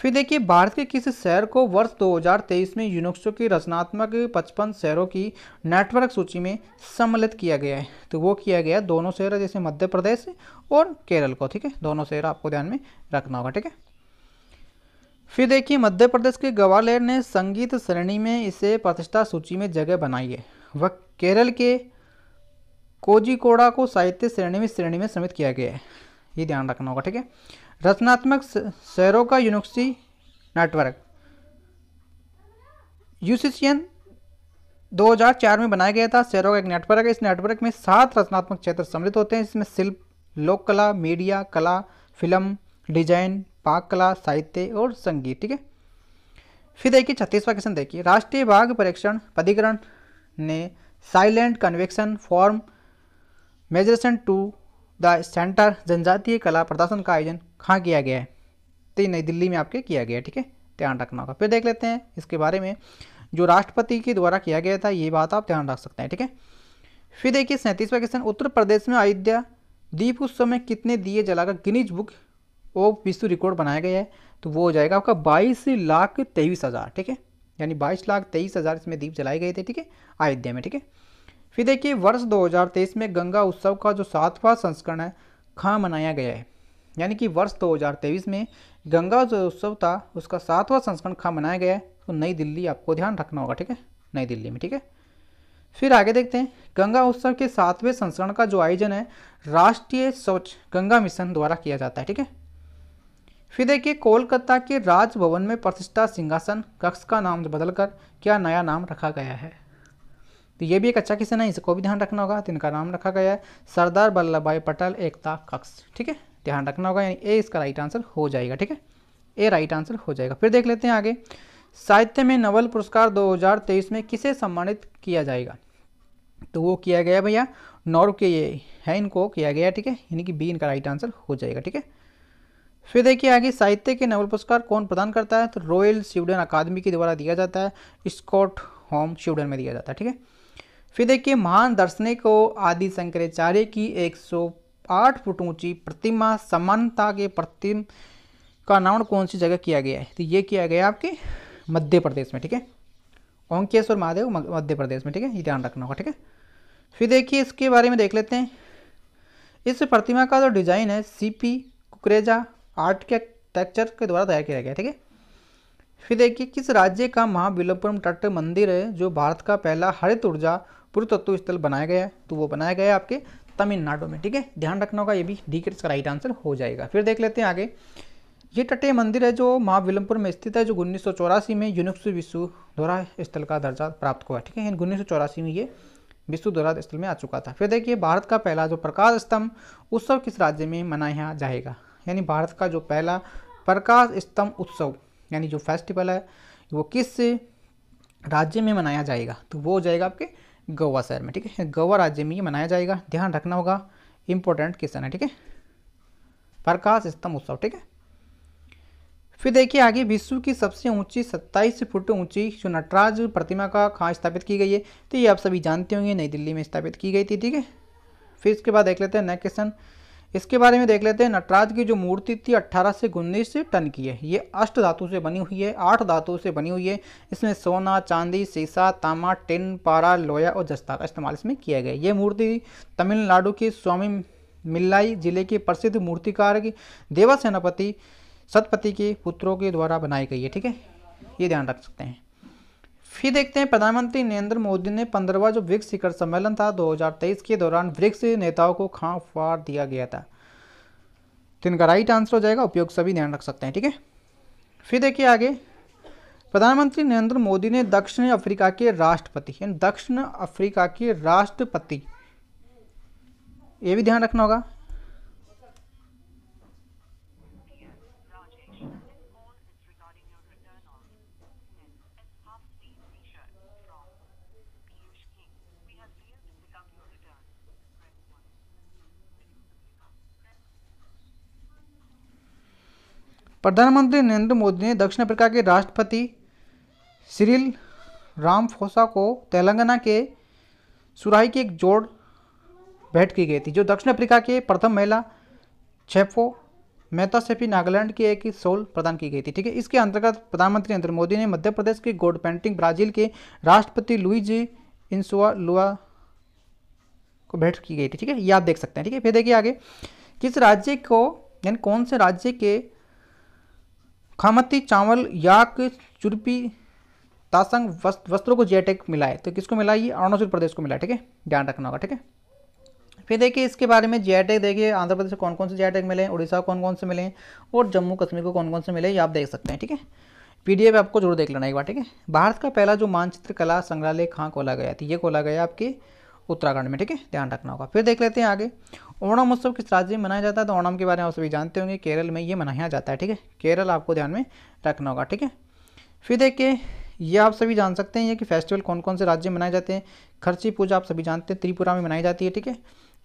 फिर देखिए भारत के किस शहर को वर्ष 2023 में यूनेस्को की रचनात्मक 55 शहरों की नेटवर्क सूची में सम्मिलित किया गया है तो वो किया गया दोनों शहर जैसे मध्य प्रदेश और केरल को ठीक है दोनों शहर आपको ध्यान में रखना होगा ठीक है फिर देखिए मध्य प्रदेश के ग्वालियर ने संगीत श्रेणी में इसे प्रतिष्ठा सूची में जगह बनाई है वह केरल के कोजिकोड़ा को साहित्य श्रेणी में श्रेणी में सम्मिलित किया गया है ये ध्यान रखना होगा ठीक है रचनात्मक शहरों का यूनिवर्सिटी नेटवर्क यूसीसीएन 2004 में बनाया गया था शहरों का एक नेटवर्क है इस नेटवर्क में सात रचनात्मक क्षेत्र सम्मिलित होते हैं इसमें शिल्प लोक कला मीडिया कला फिल्म डिजाइन पाक कला साहित्य और संगीत ठीक है फिर देखिए छत्तीसवा क्वेश्चन देखिए राष्ट्रीय बाघ परीक्षण प्राधिकरण ने silent conversation from margins to the centre जनजातीय कला प्रदर्शन का आयोजन कहाँ किया गया है तो नई दिल्ली में आपके किया गया ठीक है ध्यान रखना होगा फिर देख लेते हैं इसके बारे में जो राष्ट्रपति के द्वारा किया गया था ये बात आप ध्यान रख सकते हैं ठीक है फिर देखिए सैंतीसवा क्वेश्चन उत्तर प्रदेश में अयोध्या दीप उत्सव में कितने दिए जलाकर गिनीज बुक ऑफ विश्व रिकॉर्ड बनाया गया है तो वो हो जाएगा आपका बाईस लाख तेईस हज़ार ठीक है यानी बाईस लाख तेईस हज़ार इसमें दीप जलाए गए थे ठीक है अयोध्या में ठीक है फिर देखिए वर्ष 2023 में गंगा उत्सव का जो सातवां संस्करण है कहाँ मनाया गया है यानी कि वर्ष 2023 में गंगा जो उत्सव था उसका सातवां संस्करण कहाँ मनाया गया है तो नई दिल्ली आपको ध्यान रखना होगा ठीक है नई दिल्ली में ठीक है फिर आगे देखते हैं गंगा उत्सव के सातवें संस्करण का जो आयोजन है राष्ट्रीय स्वच्छ गंगा मिशन द्वारा किया जाता है ठीक है फिर देखिए कोलकाता के राजभवन में प्रतिष्ठा सिंहासन कक्ष का नाम बदलकर क्या नया नाम रखा गया है तो ये भी एक अच्छा क्वेश्चन है इसको भी ध्यान रखना होगा तो इनका नाम रखा गया है सरदार वल्लभ भाई पटेल एकता कक्ष ठीक है ध्यान रखना होगा यानी ए इसका राइट आंसर हो जाएगा ठीक है ए राइट आंसर हो जाएगा फिर देख लेते हैं आगे साहित्य में नवल पुरस्कार 2023 में किसे सम्मानित किया जाएगा तो वो किया गया भैया नॉर्व के ये है इनको किया गया ठीक है यानी कि बी इनका राइट आंसर हो जाएगा ठीक है फिर देखिए आगे साहित्य के नवल पुरस्कार कौन प्रदान करता है तो रॉयल स्वीडन अकादमी के द्वारा दिया जाता है स्कॉट होम स्वीडन में दिया जाता है ठीक है फिर देखिए महान दर्शनी को आदि शंकराचार्य की 108 फुट ऊंची प्रतिमा समानता के प्रतिम का नाम कौन सी जगह किया गया है तो ये किया गया आपके मध्य प्रदेश में ठीक है ओंकेश्वर महादेव मध्य प्रदेश में ठीक है ये ध्यान रखना होगा ठीक है फिर देखिए इसके बारे में देख लेते हैं इस प्रतिमा का जो डिज़ाइन है CP Kukreja architecture के द्वारा तैयार किया गया ठीक है फिर देखिए किस राज्य का महाविलोपुरम तट मंदिर है जो भारत का पहला हरित ऊर्जा पुरुतत्व स्थल बनाया गया है तो वो बनाया गया है आपके तमिलनाडु में ठीक है ध्यान रखना होगा ये भी डी के इसका राइट आंसर हो जाएगा फिर देख लेते हैं आगे ये टटे मंदिर है जो महाविलमपुर में स्थित है जो उन्नीस में यूनेस्को विश्व धोरा स्थल का दर्जा प्राप्त हुआ ठीक है उन्नीस सौ में ये विश्व धोरा स्थल में आ चुका था फिर देखिए भारत का पहला जो प्रकाश स्तंभ उत्सव किस राज्य में मनाया जाएगा यानी भारत का जो पहला प्रकाश स्तंभ उत्सव यानी जो फेस्टिवल है वो किस राज्य में मनाया जाएगा तो वो हो जाएगा आपके गोवा शहर में ठीक है गोवा राज्य में ये मनाया जाएगा ध्यान रखना होगा इंपॉर्टेंट क्वेश्चन है ठीक है प्रकाश स्तंभ उत्सव ठीक है फिर देखिए आगे विश्व की सबसे ऊंची 27 फुट ऊंची नटराज प्रतिमा का कहाँ स्थापित की गई है तो ये आप सभी जानते होंगे नई दिल्ली में स्थापित की गई थी ठीक है फिर इसके बाद देख लेते हैं नेक्स्ट क्वेश्चन इसके बारे में देख लेते हैं नटराज की जो मूर्ति थी 18 से उन्नीस टन की है ये अष्ट धातु से बनी हुई है आठ धातु से बनी हुई है इसमें सोना चांदी सीसा तामा टिन पारा लोया और जस्ता का इस्तेमाल इसमें किया गया ये मूर्ति तमिलनाडु के स्वामी मिल्लाई जिले के प्रसिद्ध मूर्तिकार देवा सेनापति सतपति के पुत्रों के द्वारा बनाई गई है ठीक है ये ध्यान रख सकते हैं फिर देखते हैं प्रधानमंत्री नरेंद्र मोदी ने पंद्रहवा जो ब्रिक्स शिखर सम्मेलन था 2023 के दौरान ब्रिक्स नेताओं को खां फाड़ दिया गया था तो इनका राइट आंसर हो जाएगा उपयोग सभी ध्यान रख सकते हैं ठीक है फिर देखिए आगे प्रधानमंत्री नरेंद्र मोदी ने दक्षिण अफ्रीका के राष्ट्रपति दक्षिण अफ्रीका के राष्ट्रपति ये भी ध्यान रखना होगा प्रधानमंत्री नरेंद्र मोदी ने दक्षिण अफ्रीका के राष्ट्रपति सिरिल रामफोसा को तेलंगाना के सुराही की एक जोड़ भेंट की गई थी जो दक्षिण अफ्रीका के प्रथम महिला छेफो मेहता नागालैंड की एक सोल प्रदान की गई थी ठीक है इसके अंतर्गत प्रधानमंत्री नरेंद्र मोदी ने मध्य प्रदेश की गोड पेंटिंग ब्राजील के राष्ट्रपति लुईज इंसुआ लुआ को भेंट की गई थी ठीक है ये आप देख सकते हैं ठीक है फिर देखिए आगे किस राज्य को यानी कौन से राज्य के खामती चावल याक चुरपी तासंग वस्त, वस्त्रों को जेटेक मिला है तो किसको मिला ये अरुणाचल प्रदेश को मिला ठीक है ध्यान रखना होगा ठीक है फिर देखिए इसके बारे में जेटेक देखिए आंध्र प्रदेश को कौन कौन से जेटेक मिले उड़ीसा को कौन कौन से मिले और जम्मू कश्मीर को कौन कौन से मिले ये आप देख सकते हैं ठीक है पीडीएफ आपको जरूर देख लेना एक बार ठीक है भारत का पहला जो मानचित्र कला संग्रहालय कहाँ खोला गया था ये खोला गया आपके उत्तराखंड में ठीक है ध्यान रखना होगा फिर देख लेते हैं आगे ओणम उत्सव किस राज्य में मनाया जाता है तो ओणम के बारे में आप सभी जानते होंगे केरल में ये मनाया जाता है ठीक है केरल आपको ध्यान में रखना होगा ठीक है फिर देखिए ये आप सभी जान सकते हैं ये कि फेस्टिवल कौन कौन से राज्य में मनाए जाते हैं खर्ची पूजा आप सभी जानते हैं त्रिपुरा में मनाई जाती है ठीक है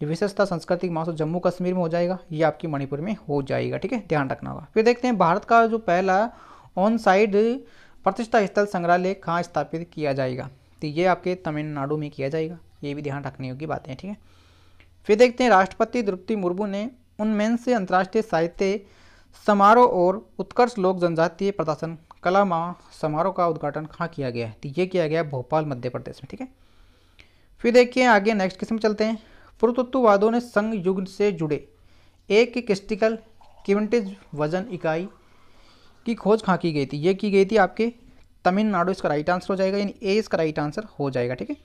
विशेषता सांस्कृतिक महोत्सव जम्मू कश्मीर में हो जाएगा ये आपकी मणिपुर में हो जाएगा ठीक है ध्यान रखना होगा फिर देखते हैं भारत का जो पहला ऑन साइड प्रतिष्ठा स्थल संग्रहालय कहाँ स्थापित किया जाएगा तो ये आपके तमिलनाडु में किया जाएगा ये भी ध्यान रखने योग्य बातें ठीक है फिर देखते हैं राष्ट्रपति द्रौपदी मुर्मू ने उनमें से अंतर्राष्ट्रीय साहित्य समारोह और उत्कर्ष लोक जनजातीय प्रदर्शन कला महा समारोह का उद्घाटन कहाँ किया गया है तो ये किया गया भोपाल मध्य प्रदेश में ठीक है फिर देखिए आगे नेक्स्ट किस्म चलते हैं पुरुतत्ववादों ने संघ युग से जुड़े एक क्रिस्टिकल किवेंटेज वजन इकाई की खोज कहाँ की गई थी ये की गई थी आपके तमिलनाडु इसका राइट आंसर हो जाएगा यानी ए इसका राइट आंसर हो जाएगा ठीक है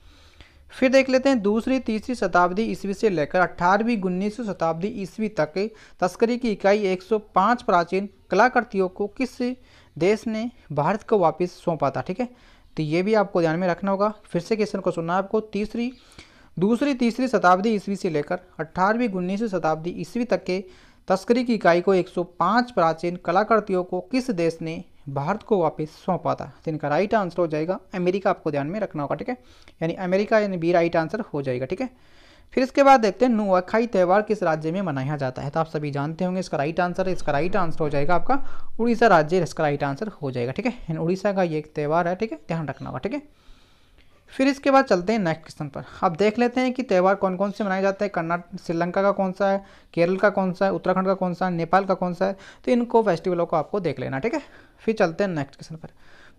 फिर देख लेते हैं दूसरी तीसरी शताब्दी ईस्वी से लेकर अठारहवीं उन्नीसवीं शताब्दी ईस्वी तक तस्करी की इकाई 105 प्राचीन कलाकृतियों को किस देश ने भारत को वापस सौंपा था ठीक है तो ये भी आपको ध्यान में रखना होगा फिर से क्वेश्चन को सुनना है आपको तीसरी दूसरी तीसरी शताब्दी ईस्वी से लेकर अठारहवीं उन्नीसवीं शताब्दी ईस्वी तक के तस्करी की इकाई को 105 प्राचीन कलाकृतियों को किस देश ने भारत को वापस सौंपा था तो इनका राइट आंसर हो जाएगा अमेरिका आपको ध्यान में रखना होगा ठीक है यानी अमेरिका यानी बी राइट आंसर हो जाएगा ठीक है फिर इसके बाद देखते हैं नुआखाई त्यौहार किस राज्य में मनाया जाता है तो आप सभी जानते होंगे इसका राइट आंसर इसका राइट आंसर हो जाएगा आपका उड़ीसा राज्य इसका राइट आंसर हो जाएगा ठीक है यानी उड़ीसा का ये एक त्यौहार है ठीक है ध्यान रखना होगा ठीक है फिर इसके बाद चलते हैं नेक्स्ट क्वेश्चन पर अब देख लेते हैं कि त्यौहार कौन कौन से मनाए जाते हैं कर्नाटक श्रीलंका का कौन सा है केरल का कौन सा है उत्तराखंड का कौन सा है नेपाल का कौन सा है तो इनको फेस्टिवलों को आपको देख लेना ठीक है फिर चलते हैं नेक्स्ट क्वेश्चन पर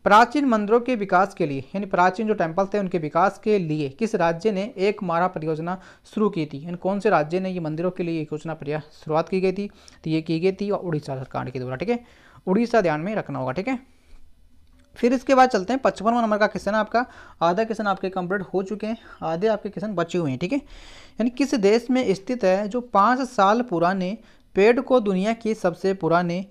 प्राचीन मंदिरों के विकास के लिए यानी प्राचीन जो टेम्पल थे उनके विकास के लिए किस राज्य ने एक मारा परियोजना शुरू की थी यानी कौन से राज्य ने ये मंदिरों के लिए एक योजना प्रयास शुरुआत की गई थी तो ये की गई थी और उड़ीसा सरकार के द्वारा ठीक है उड़ीसा ध्यान में रखना होगा ठीक है फिर इसके बाद चलते हैं पचपनवा नंबर का क्वेश्चन आपका आधा क्वेश्चन आपके कंप्लीट हो चुके हैं आधे आपके क्वेश्चन बचे हुए हैं ठीक है यानी किस देश में स्थित है जो पाँच साल पुराने पेड़ को दुनिया के सबसे पुराने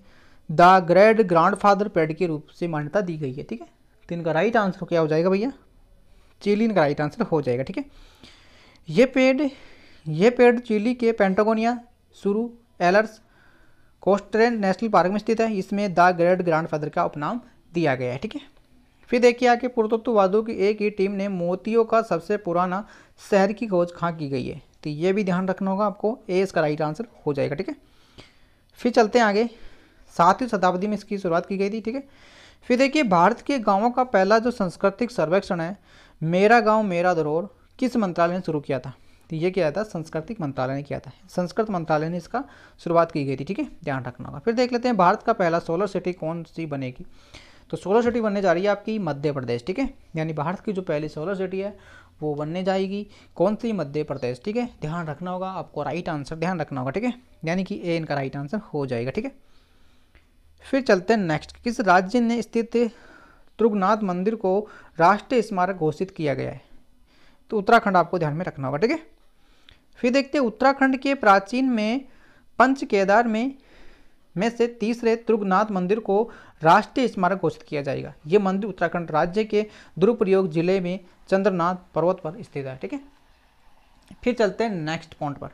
द ग्रेट फादर पेड के रूप से मान्यता दी गई है ठीक है तो इनका राइट आंसर क्या हो जाएगा भैया चिली इनका राइट आंसर हो जाएगा ठीक है ये पेड़ ये पेड़ चिली के पेंटागोनिया सुरू एलर्स कोस्टरेन नेशनल पार्क में स्थित है इसमें द ग्रेट फादर का उपनाम दिया गया है ठीक है फिर देखिए आगे पुरतत्ववादों की एक ही टीम ने मोतियों का सबसे पुराना शहर की खोज कहाँ की गई है तो ये भी ध्यान रखना होगा आपको ए इसका राइट आंसर हो जाएगा ठीक है फिर चलते हैं आगे सातवीं शताब्दी में इसकी शुरुआत की गई थी ठीक है फिर देखिए भारत के गाँवों का पहला जो सांस्कृतिक सर्वेक्षण है मेरा गाँव मेरा धरोहर किस मंत्रालय ने शुरू किया था तो ये किया था संस्कृतिक मंत्रालय ने किया था संस्कृत मंत्रालय ने इसका शुरुआत की गई थी ठीक है ध्यान रखना होगा फिर देख लेते हैं भारत का पहला सोलर सिटी कौन सी बनेगी तो सोलर सिटी बनने जा रही है आपकी मध्य प्रदेश ठीक है यानी भारत की जो पहली सोलर सिटी है वो बनने जाएगी कौन सी मध्य प्रदेश ठीक है ध्यान रखना होगा आपको राइट आंसर ध्यान रखना होगा ठीक है यानी कि ए इनका राइट आंसर हो जाएगा ठीक है फिर चलते हैं नेक्स्ट किस राज्य ने स्थित त्रुगनाथ मंदिर को राष्ट्रीय स्मारक घोषित किया गया है तो उत्तराखंड आपको ध्यान में रखना होगा ठीक है फिर देखते हैं उत्तराखंड के प्राचीन में पंच केदार में में से तीसरे त्रुगनाथ मंदिर को राष्ट्रीय स्मारक घोषित किया जाएगा ये मंदिर उत्तराखंड राज्य के दुरुप्रयोग जिले में चंद्रनाथ पर्वत पर स्थित है ठीक है फिर चलते हैं नेक्स्ट पॉइंट पर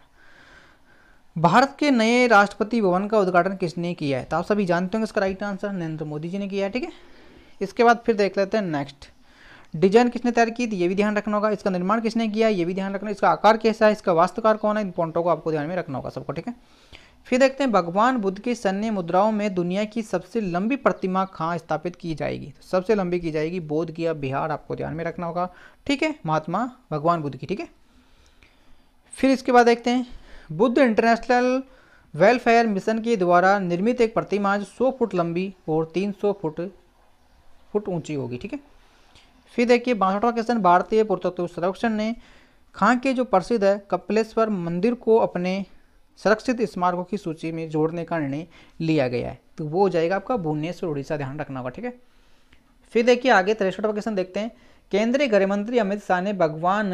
भारत के नए राष्ट्रपति भवन का उद्घाटन किसने किया है तो आप सभी जानते होंगे इसका राइट आंसर नरेंद्र मोदी जी ने किया है ठीक है इसके बाद फिर देख लेते हैं नेक्स्ट डिजाइन किसने तैयार की थी ये भी ध्यान रखना होगा इसका निर्माण किसने किया ये भी ध्यान रखना इसका आकार कैसा है इसका वास्तुकार कौन है इन पॉइंटों को आपको ध्यान में रखना होगा सबको ठीक है फिर देखते हैं भगवान बुद्ध की सैन्य मुद्राओं में दुनिया की सबसे लंबी प्रतिमा कहाँ स्थापित की जाएगी तो सबसे लंबी की जाएगी बोध किया बिहार आपको ध्यान में रखना होगा ठीक है महात्मा भगवान बुद्ध की ठीक है फिर इसके बाद देखते हैं बुद्ध इंटरनेशनल वेलफेयर मिशन के द्वारा निर्मित एक प्रतिमा जो सौ फुट लंबी और 300 फुट फुट ऊंची होगी ठीक है फिर देखिए बासठवा क्वेश्चन भारतीय पुरातत्व संरक्षण ने खां के जो प्रसिद्ध है कपिलेश्वर मंदिर को अपने संरक्षित स्मारकों की सूची में जोड़ने का निर्णय लिया गया है तो वो हो जाएगा आपका भुवनेश्वर उड़ीसा ध्यान रखना होगा ठीक है फिर देखिए आगे तिरसठवा क्वेश्चन देखते हैं केंद्रीय गृह मंत्री अमित शाह ने भगवान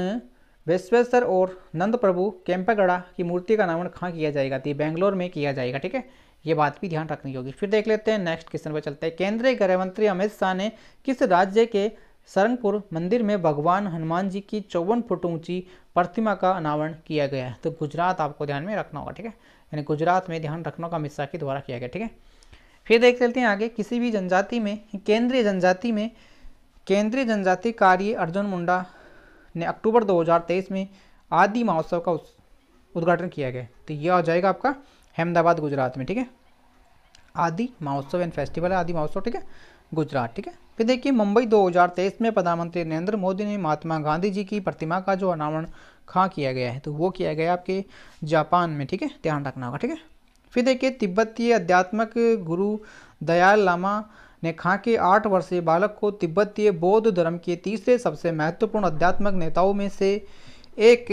विश्वेश्वर और नंद प्रभु केम्पागढ़ा की मूर्ति का अनावरण कहाँ किया जाएगा तो बेंगलोर में किया जाएगा ठीक है ये बात भी ध्यान रखनी होगी फिर देख लेते हैं नेक्स्ट क्वेश्चन पर चलते हैं केंद्रीय गृह मंत्री अमित शाह ने किस राज्य के सरंगपुर मंदिर में भगवान हनुमान जी की चौवन फुट ऊंची प्रतिमा का अनावरण किया गया है तो गुजरात आपको ध्यान में रखना होगा ठीक है यानी गुजरात में ध्यान रखना होगा अमित शाह के द्वारा किया गया ठीक है फिर देख लेते हैं आगे किसी भी जनजाति में केंद्रीय जनजाति में केंद्रीय जनजाति कार्य अर्जुन मुंडा ने अक्टूबर 2023 में आदि महोत्सव का उद्घाटन किया गया तो यह आ जाएगा आपका अहमदाबाद गुजरात में ठीक है आदि महोत्सव एंड फेस्टिवल है आदि महोत्सव ठीक है गुजरात ठीक है फिर देखिए मुंबई 2023 में प्रधानमंत्री नरेंद्र मोदी ने महात्मा गांधी जी की प्रतिमा का जो अनावरण खा किया गया है तो वो किया गया आपके जापान में ठीक है ध्यान रखना होगा ठीक है फिर देखिए तिब्बतीय अध्यात्मक गुरु दयाल लामा ने खां के आठ वर्षीय बालक को तिब्बतीय बौद्ध धर्म के तीसरे सबसे महत्वपूर्ण आध्यात्मिक नेताओं में से एक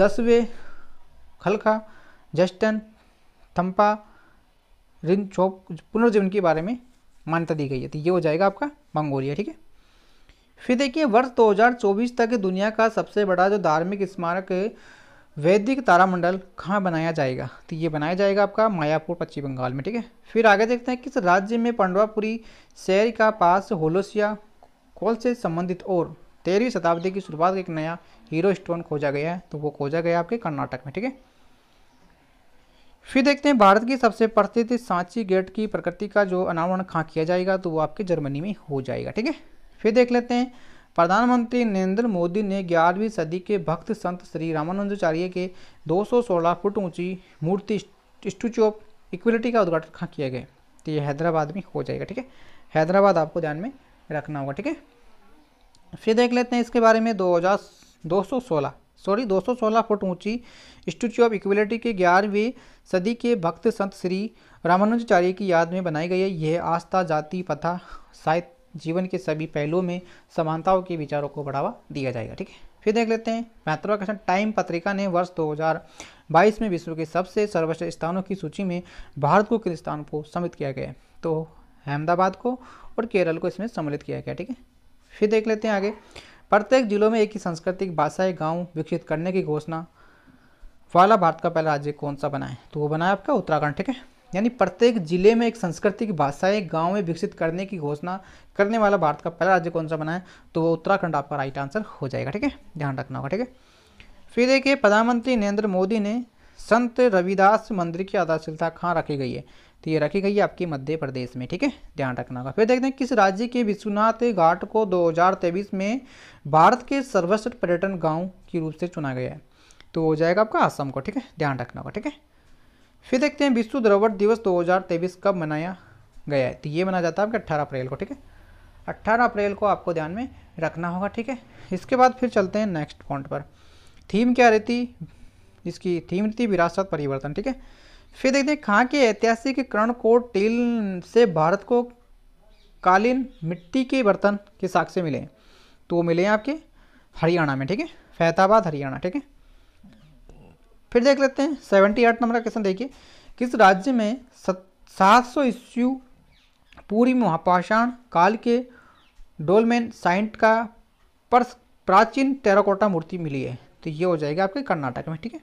दसवें खलखा जस्टन थम्पा रिनचोप पुनर्जीवन के बारे में मान्यता दी गई है तो ये हो जाएगा आपका मंगोलिया ठीक है फिर देखिए वर्ष 2024 तक दुनिया का सबसे बड़ा जो धार्मिक स्मारक वैदिक तारामंडल कहाँ बनाया जाएगा तो ये बनाया जाएगा आपका मायापुर पश्चिम बंगाल में ठीक है फिर आगे देखते हैं किस राज्य में पंडवापुरी शहर का पास होलोसिया कॉल से संबंधित और तेरहवीं शताब्दी की शुरुआत एक नया हीरो स्टोन खोजा गया है तो वो खोजा गया आपके कर्नाटक में ठीक है फिर देखते हैं भारत की सबसे प्रसिद्ध सांची गेट की प्रकृति का जो अनावरण कहाँ किया जाएगा तो वो आपके जर्मनी में हो जाएगा ठीक है फिर देख लेते हैं प्रधानमंत्री नरेंद्र मोदी ने ग्यारहवीं सदी के भक्त संत श्री रामानंदाचार्य के 216 फुट ऊंची मूर्ति स्टूच ऑफ इक्वलिटी का उद्घाटन किया गया तो ये हैदराबाद में हो जाएगा ठीक है हैदराबाद आपको ध्यान में रखना होगा ठीक है फिर देख लेते हैं इसके बारे में दो हज़ार दो सौ सोलह सॉरी सोलह फुट ऊंची स्टूच ऑफ इक्वलिटी के ग्यारहवीं सदी के भक्त संत श्री रामानुजाचार्य की याद में बनाई गई है यह आस्था जाति पथा साहित्य जीवन के सभी पहलुओं में समानताओं के विचारों को बढ़ावा दिया जाएगा ठीक है फिर देख लेते हैं महत्वाकर्षण टाइम पत्रिका ने वर्ष 2022 में विश्व के सबसे सर्वश्रेष्ठ स्थानों की सूची में भारत को किन स्थान को सम्मिलित किया गया है तो अहमदाबाद को और केरल को इसमें सम्मिलित किया गया ठीक है फिर देख लेते हैं आगे प्रत्येक जिलों में एक ही सांस्कृतिक भाषाएं गाँव विकसित करने की घोषणा वाला भारत का पहला राज्य कौन सा बना है तो वो बना है आपका उत्तराखंड ठीक है यानी प्रत्येक जिले में एक संस्कृति की एक गांव में विकसित करने की घोषणा करने वाला भारत का पहला राज्य कौन सा बना है तो वो उत्तराखंड आपका राइट आंसर हो जाएगा ठीक है ध्यान रखना होगा ठीक है फिर देखिए प्रधानमंत्री नरेंद्र मोदी ने संत रविदास मंदिर की आधारशिलता कहाँ रखी गई है तो ये रखी गई है आपकी मध्य प्रदेश में ठीक है ध्यान रखना होगा फिर देखते हैं किस राज्य के विश्वनाथ घाट को दो में भारत के सर्वश्रेष्ठ पर्यटन गाँव के रूप से चुना गया है तो हो जाएगा आपका आसम को ठीक है ध्यान रखना होगा ठीक है फिर देखते हैं विश्व द्रवट दिवस 2023 कब मनाया गया है तो ये मनाया जाता है आपका अट्ठारह अप्रैल को ठीक है अट्ठारह अप्रैल को आपको ध्यान में रखना होगा ठीक है इसके बाद फिर चलते हैं नेक्स्ट पॉइंट पर थीम क्या रहती इसकी थीम रहती विरासत परिवर्तन ठीक है फिर देखते हैं कहाँ के ऐतिहासिक कर्ण को टील से भारत को कालीन मिट्टी के बर्तन के साक्ष्य मिले तो वो मिले हैं आपके हरियाणा में ठीक है फैताबाद हरियाणा ठीक है फिर देख लेते हैं सेवेंटी एट नंबर का क्वेश्चन देखिए किस राज्य में सात सौ ईस्वी पूरी महापाषाण काल के डोलमेन साइंट का पर्स प्राचीन टेराकोटा मूर्ति मिली है तो ये हो जाएगा आपके कर्नाटक में ठीक है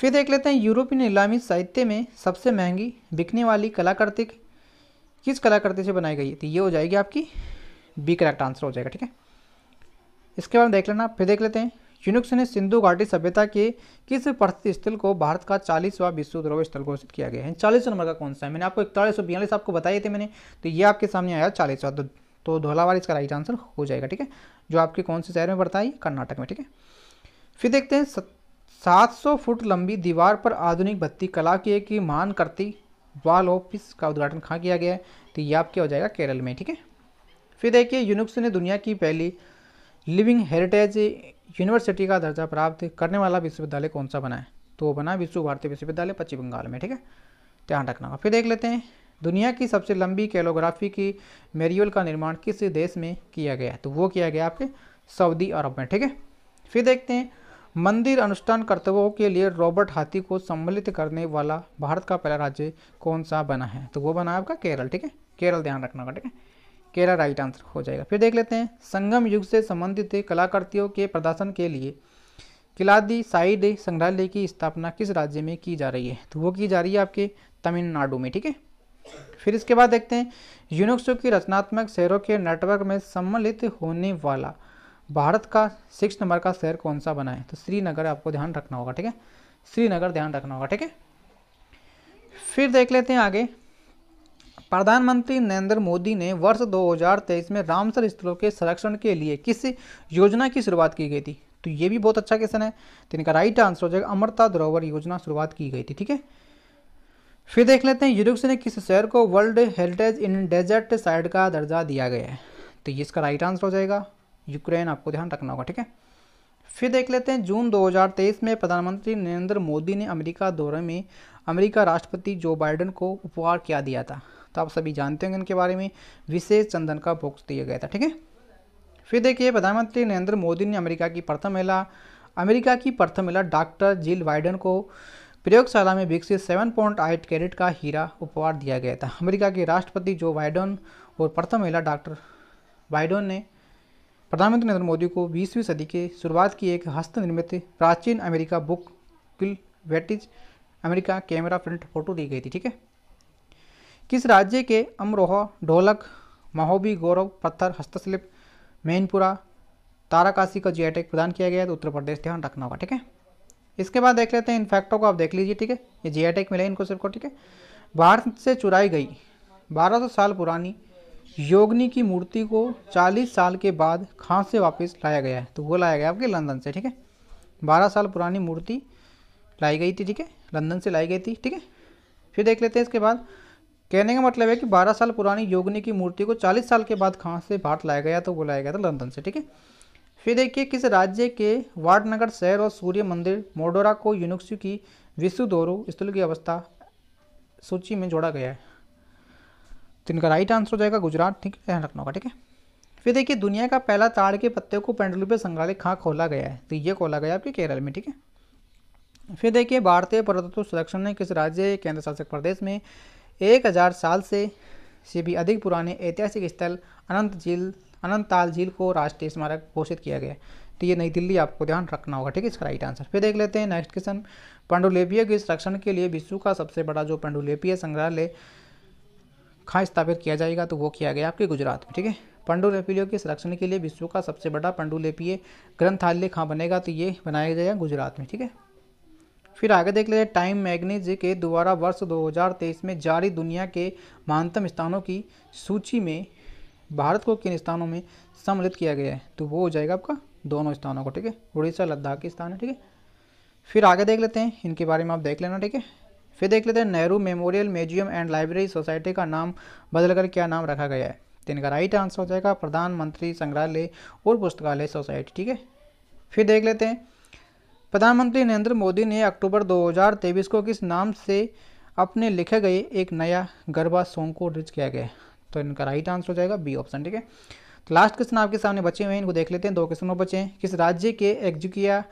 फिर देख लेते हैं यूरोपीय नीलामी साहित्य में सबसे महंगी बिकने वाली कलाकृति किस कलाकृति से बनाई गई है तो ये हो जाएगी आपकी बी करेक्ट आंसर हो जाएगा ठीक है इसके बाद देख लेना फिर देख लेते हैं यूनिक्स ने सिंधु घाटी सभ्यता के किस प्रति स्थल को भारत का चालीसवा विश्व द्रोह स्थल घोषित किया गया है चालीस नंबर का कौन सा है मैंने आपको इकतालीस सौ बयालीस आपको बताए थे मैंने तो ये आपके सामने आया चालीसवा तो, तो धोलावार इसका राइट आंसर हो जाएगा ठीक है जो आपके कौन से शहर में पड़ता है कर्नाटक में ठीक है फिर देखते हैं सात सौ फुट लंबी दीवार पर आधुनिक बत्ती कला की एक मान करती वाल ऑफिस का उद्घाटन कहाँ किया गया है तो ये आपके हो जाएगा केरल में ठीक है फिर देखिए यूनुक्स ने दुनिया की पहली लिविंग हेरिटेज यूनिवर्सिटी का दर्जा प्राप्त करने वाला विश्वविद्यालय कौन सा बना है तो वो बना विश्व भारती विश्वविद्यालय पश्चिम बंगाल में ठीक है ध्यान रखना होगा फिर देख लेते हैं दुनिया की सबसे लंबी कैलोग्राफी की मेरियल का निर्माण किस देश में किया गया तो वो किया गया आपके सऊदी अरब में ठीक है फिर देखते हैं मंदिर अनुष्ठान कर्तव्यों के लिए रॉबर्ट हाथी को सम्मिलित करने वाला भारत का पहला राज्य कौन सा बना है तो वो बना है आपका केरल ठीक है केरल ध्यान रखना होगा ठीक है केरा राइट आंसर हो जाएगा फिर देख लेते हैं संगम युग से संबंधित कलाकृतियों के प्रदर्शन के लिए किलादी साइड संग्रहालय की स्थापना किस राज्य में की जा रही है तो वो की जा रही है आपके तमिलनाडु में ठीक है फिर इसके बाद देखते हैं यूनेक्सो की रचनात्मक शहरों के नेटवर्क में सम्मिलित होने वाला भारत का सिक्स नंबर का शहर कौन सा बना है तो श्रीनगर आपको ध्यान रखना होगा ठीक है श्रीनगर ध्यान रखना होगा ठीक है फिर देख लेते हैं आगे प्रधानमंत्री नरेंद्र मोदी ने वर्ष 2023 में रामसर स्थलों के संरक्षण के लिए किस योजना की शुरुआत की गई थी तो ये भी बहुत अच्छा क्वेश्चन है तो इनका राइट आंसर हो जाएगा अमृता धरोवर योजना शुरुआत की गई थी ठीक है फिर देख लेते हैं यूरोप ने किस शहर को world heritage in desert site का दर्जा दिया गया है तो ये इसका राइट आंसर हो जाएगा यूक्रेन आपको ध्यान रखना होगा ठीक है फिर देख लेते हैं जून 2023 में प्रधानमंत्री नरेंद्र मोदी ने अमेरिका दौरे में अमेरिका राष्ट्रपति जो बाइडेन को उपहार क्या दिया था तो आप सभी जानते होंगे इनके बारे में विशेष चंदन का बॉक्स दिया गया था ठीक है फिर देखिए प्रधानमंत्री नरेंद्र मोदी ने अमेरिका की प्रथम महिला अमेरिका की प्रथम महिला डॉक्टर जिल वाइडन को प्रयोगशाला में विकसित सेवन पॉइंट आइट कैरेट का हीरा उपहार दिया गया था अमेरिका के राष्ट्रपति जो बाइडन और प्रथम महिला डॉक्टर बाइडन ने प्रधानमंत्री नरेंद्र मोदी को 20वीं सदी के शुरुआत की एक हस्तनिर्मित प्राचीन अमेरिका बुक किल वेटिज अमेरिका कैमरा प्रिंट फोटो दी गई थी ठीक है किस राज्य के अमरोहा ढोलक महोबी गौरव पत्थर हस्तशिल्प मैनपुरा ताराकाशी का जी प्रदान किया गया है तो उत्तर प्रदेश ध्यान रखना होगा ठीक है इसके बाद देख लेते हैं इन फैक्टों को आप देख लीजिए ठीक है ये जी टेक मिला इनको सिर्फ को ठीक है भारत से चुराई गई 1200 साल पुरानी योगनी की मूर्ति को 40 साल के बाद खां से वापस लाया गया है तो वो लाया गया आपके लंदन से ठीक है 12 साल पुरानी मूर्ति लाई गई थी ठीक है लंदन से लाई गई थी ठीक है फिर देख लेते हैं इसके बाद कहने का मतलब है कि 12 साल पुरानी योगिनी की मूर्ति को 40 साल के बाद कहाँ से भारत लाया गया तो बुलाया गया था लंदन से ठीक है फिर देखिए किस राज्य के वाडनगर शहर और सूर्य मंदिर मोडोरा को यूनिक्सू की विश्व दोरो स्थल की अवस्था सूची में जोड़ा गया है तो इनका राइट आंसर हो जाएगा गुजरात ठीक है लखनऊ का ठीक है फिर देखिए दुनिया का पहला ताड़ के पत्ते को पेंडलू पे संग्रहालय कहाँ खोला गया है तो ये खोला गया आपके केरल में ठीक है फिर देखिए भारतीय पर्यटन संरक्षण ने किस राज्य केंद्र शासित प्रदेश में एक हज़ार साल से से भी अधिक पुराने ऐतिहासिक स्थल अनंत झील अनंतताल झील को राष्ट्रीय स्मारक घोषित किया गया तो ये नई दिल्ली आपको ध्यान रखना होगा ठीक है इसका राइट आंसर फिर देख लेते हैं नेक्स्ट क्वेश्चन पांडुलिपियों के संरक्षण के लिए विश्व का सबसे बड़ा जो पांडुलिपीय संग्रहालय कहाँ स्थापित किया जाएगा तो वो किया गया आपके गुजरात में ठीक है पंडुलेपियों के संरक्षण के लिए विश्व का सबसे बड़ा पंडुलेपीय ग्रंथालय कहाँ बनेगा तो ये बनाया जाएगा गुजरात में ठीक है फिर आगे देख लेते हैं टाइम मैगनीज के द्वारा वर्ष 2023 में जारी दुनिया के महानतम स्थानों की सूची में भारत को किन स्थानों में सम्मिलित किया गया है तो वो हो जाएगा आपका दोनों स्थानों को ठीक है उड़ीसा लद्दाख के स्थान है ठीक है फिर आगे देख लेते हैं इनके बारे में आप देख लेना ठीक है फिर देख लेते हैं Nehru memorial museum and library society का नाम बदलकर क्या नाम रखा गया है तो इनका राइट आंसर हो जाएगा प्रधानमंत्री संग्रहालय और पुस्तकालय सोसाइटी ठीक है फिर देख लेते हैं प्रधानमंत्री नरेंद्र मोदी ने अक्टूबर 2023 को किस नाम से अपने लिखे गए एक नया गरबा सॉन्ग को रिलीज किया गया तो इनका राइट आंसर हो जाएगा बी ऑप्शन ठीक है तो लास्ट क्वेश्चन आपके सामने बचे हुए हैं इनको देख लेते हैं दो क्वेश्चन और बचे हैं किस राज्य के एग्जुकिया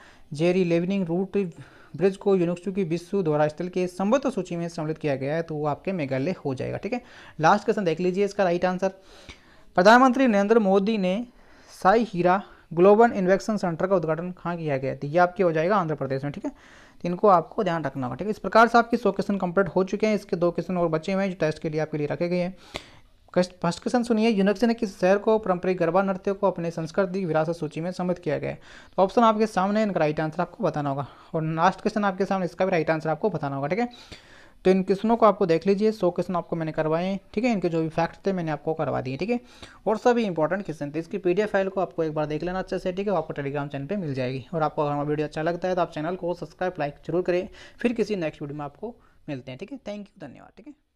जेरी लेवनिंग रूट ब्रिज को यूनिवर्सिटी की विश्व स्थल के संबद्ध सूची में सम्मिलित किया गया है तो वो आपके मेघालय हो जाएगा ठीक है लास्ट क्वेश्चन देख लीजिए इसका राइट आंसर प्रधानमंत्री नरेंद्र मोदी ने Sai Hira global convention centre का उद्घाटन कहाँ किया गया तो ये आपके हो जाएगा आंध्र प्रदेश में ठीक है तो इनको आपको ध्यान रखना होगा ठीक है इस प्रकार से आपके सौ क्वेश्चन कंप्लीट हो चुके हैं इसके दो क्वेश्चन और बचे हुए हैं जो टेस्ट के लिए आपके लिए रखे गए हैं फर्स्ट क्वेश्चन सुनिए यूनिक्स ने किस शहर को पारंपरिक गरबा नृत्य को अपने संस्कृति विरासत सूची में सम्मिलित किया गया है तो ऑप्शन आपके सामने इनका राइट आंसर आपको बताना होगा और लास्ट क्वेश्चन आपके सामने इसका भी राइट आंसर आपको बताना होगा ठीक है तो इन क्वेश्चनों को आपको देख लीजिए सौ क्वेश्चन आपको मैंने करवाए ठीक है इनके जो भी फैक्ट थे मैंने आपको करवा दिए ठीक है और सभी इंपॉर्टेंट क्वेश्चन थे इसकी पी फाइल को आपको एक बार देख लेना अच्छे से ठीक है आपको टेलीग्राम चैनल पर मिल जाएगी और आपको अगर हमारा वीडियो अच्छा लगता है तो आप चैनल को सब्सक्राइब लाइक जरूर करें फिर किसी नेक्स्ट वीडियो में आपको मिलते हैं ठीक है थैंक यू धन्यवाद ठीक है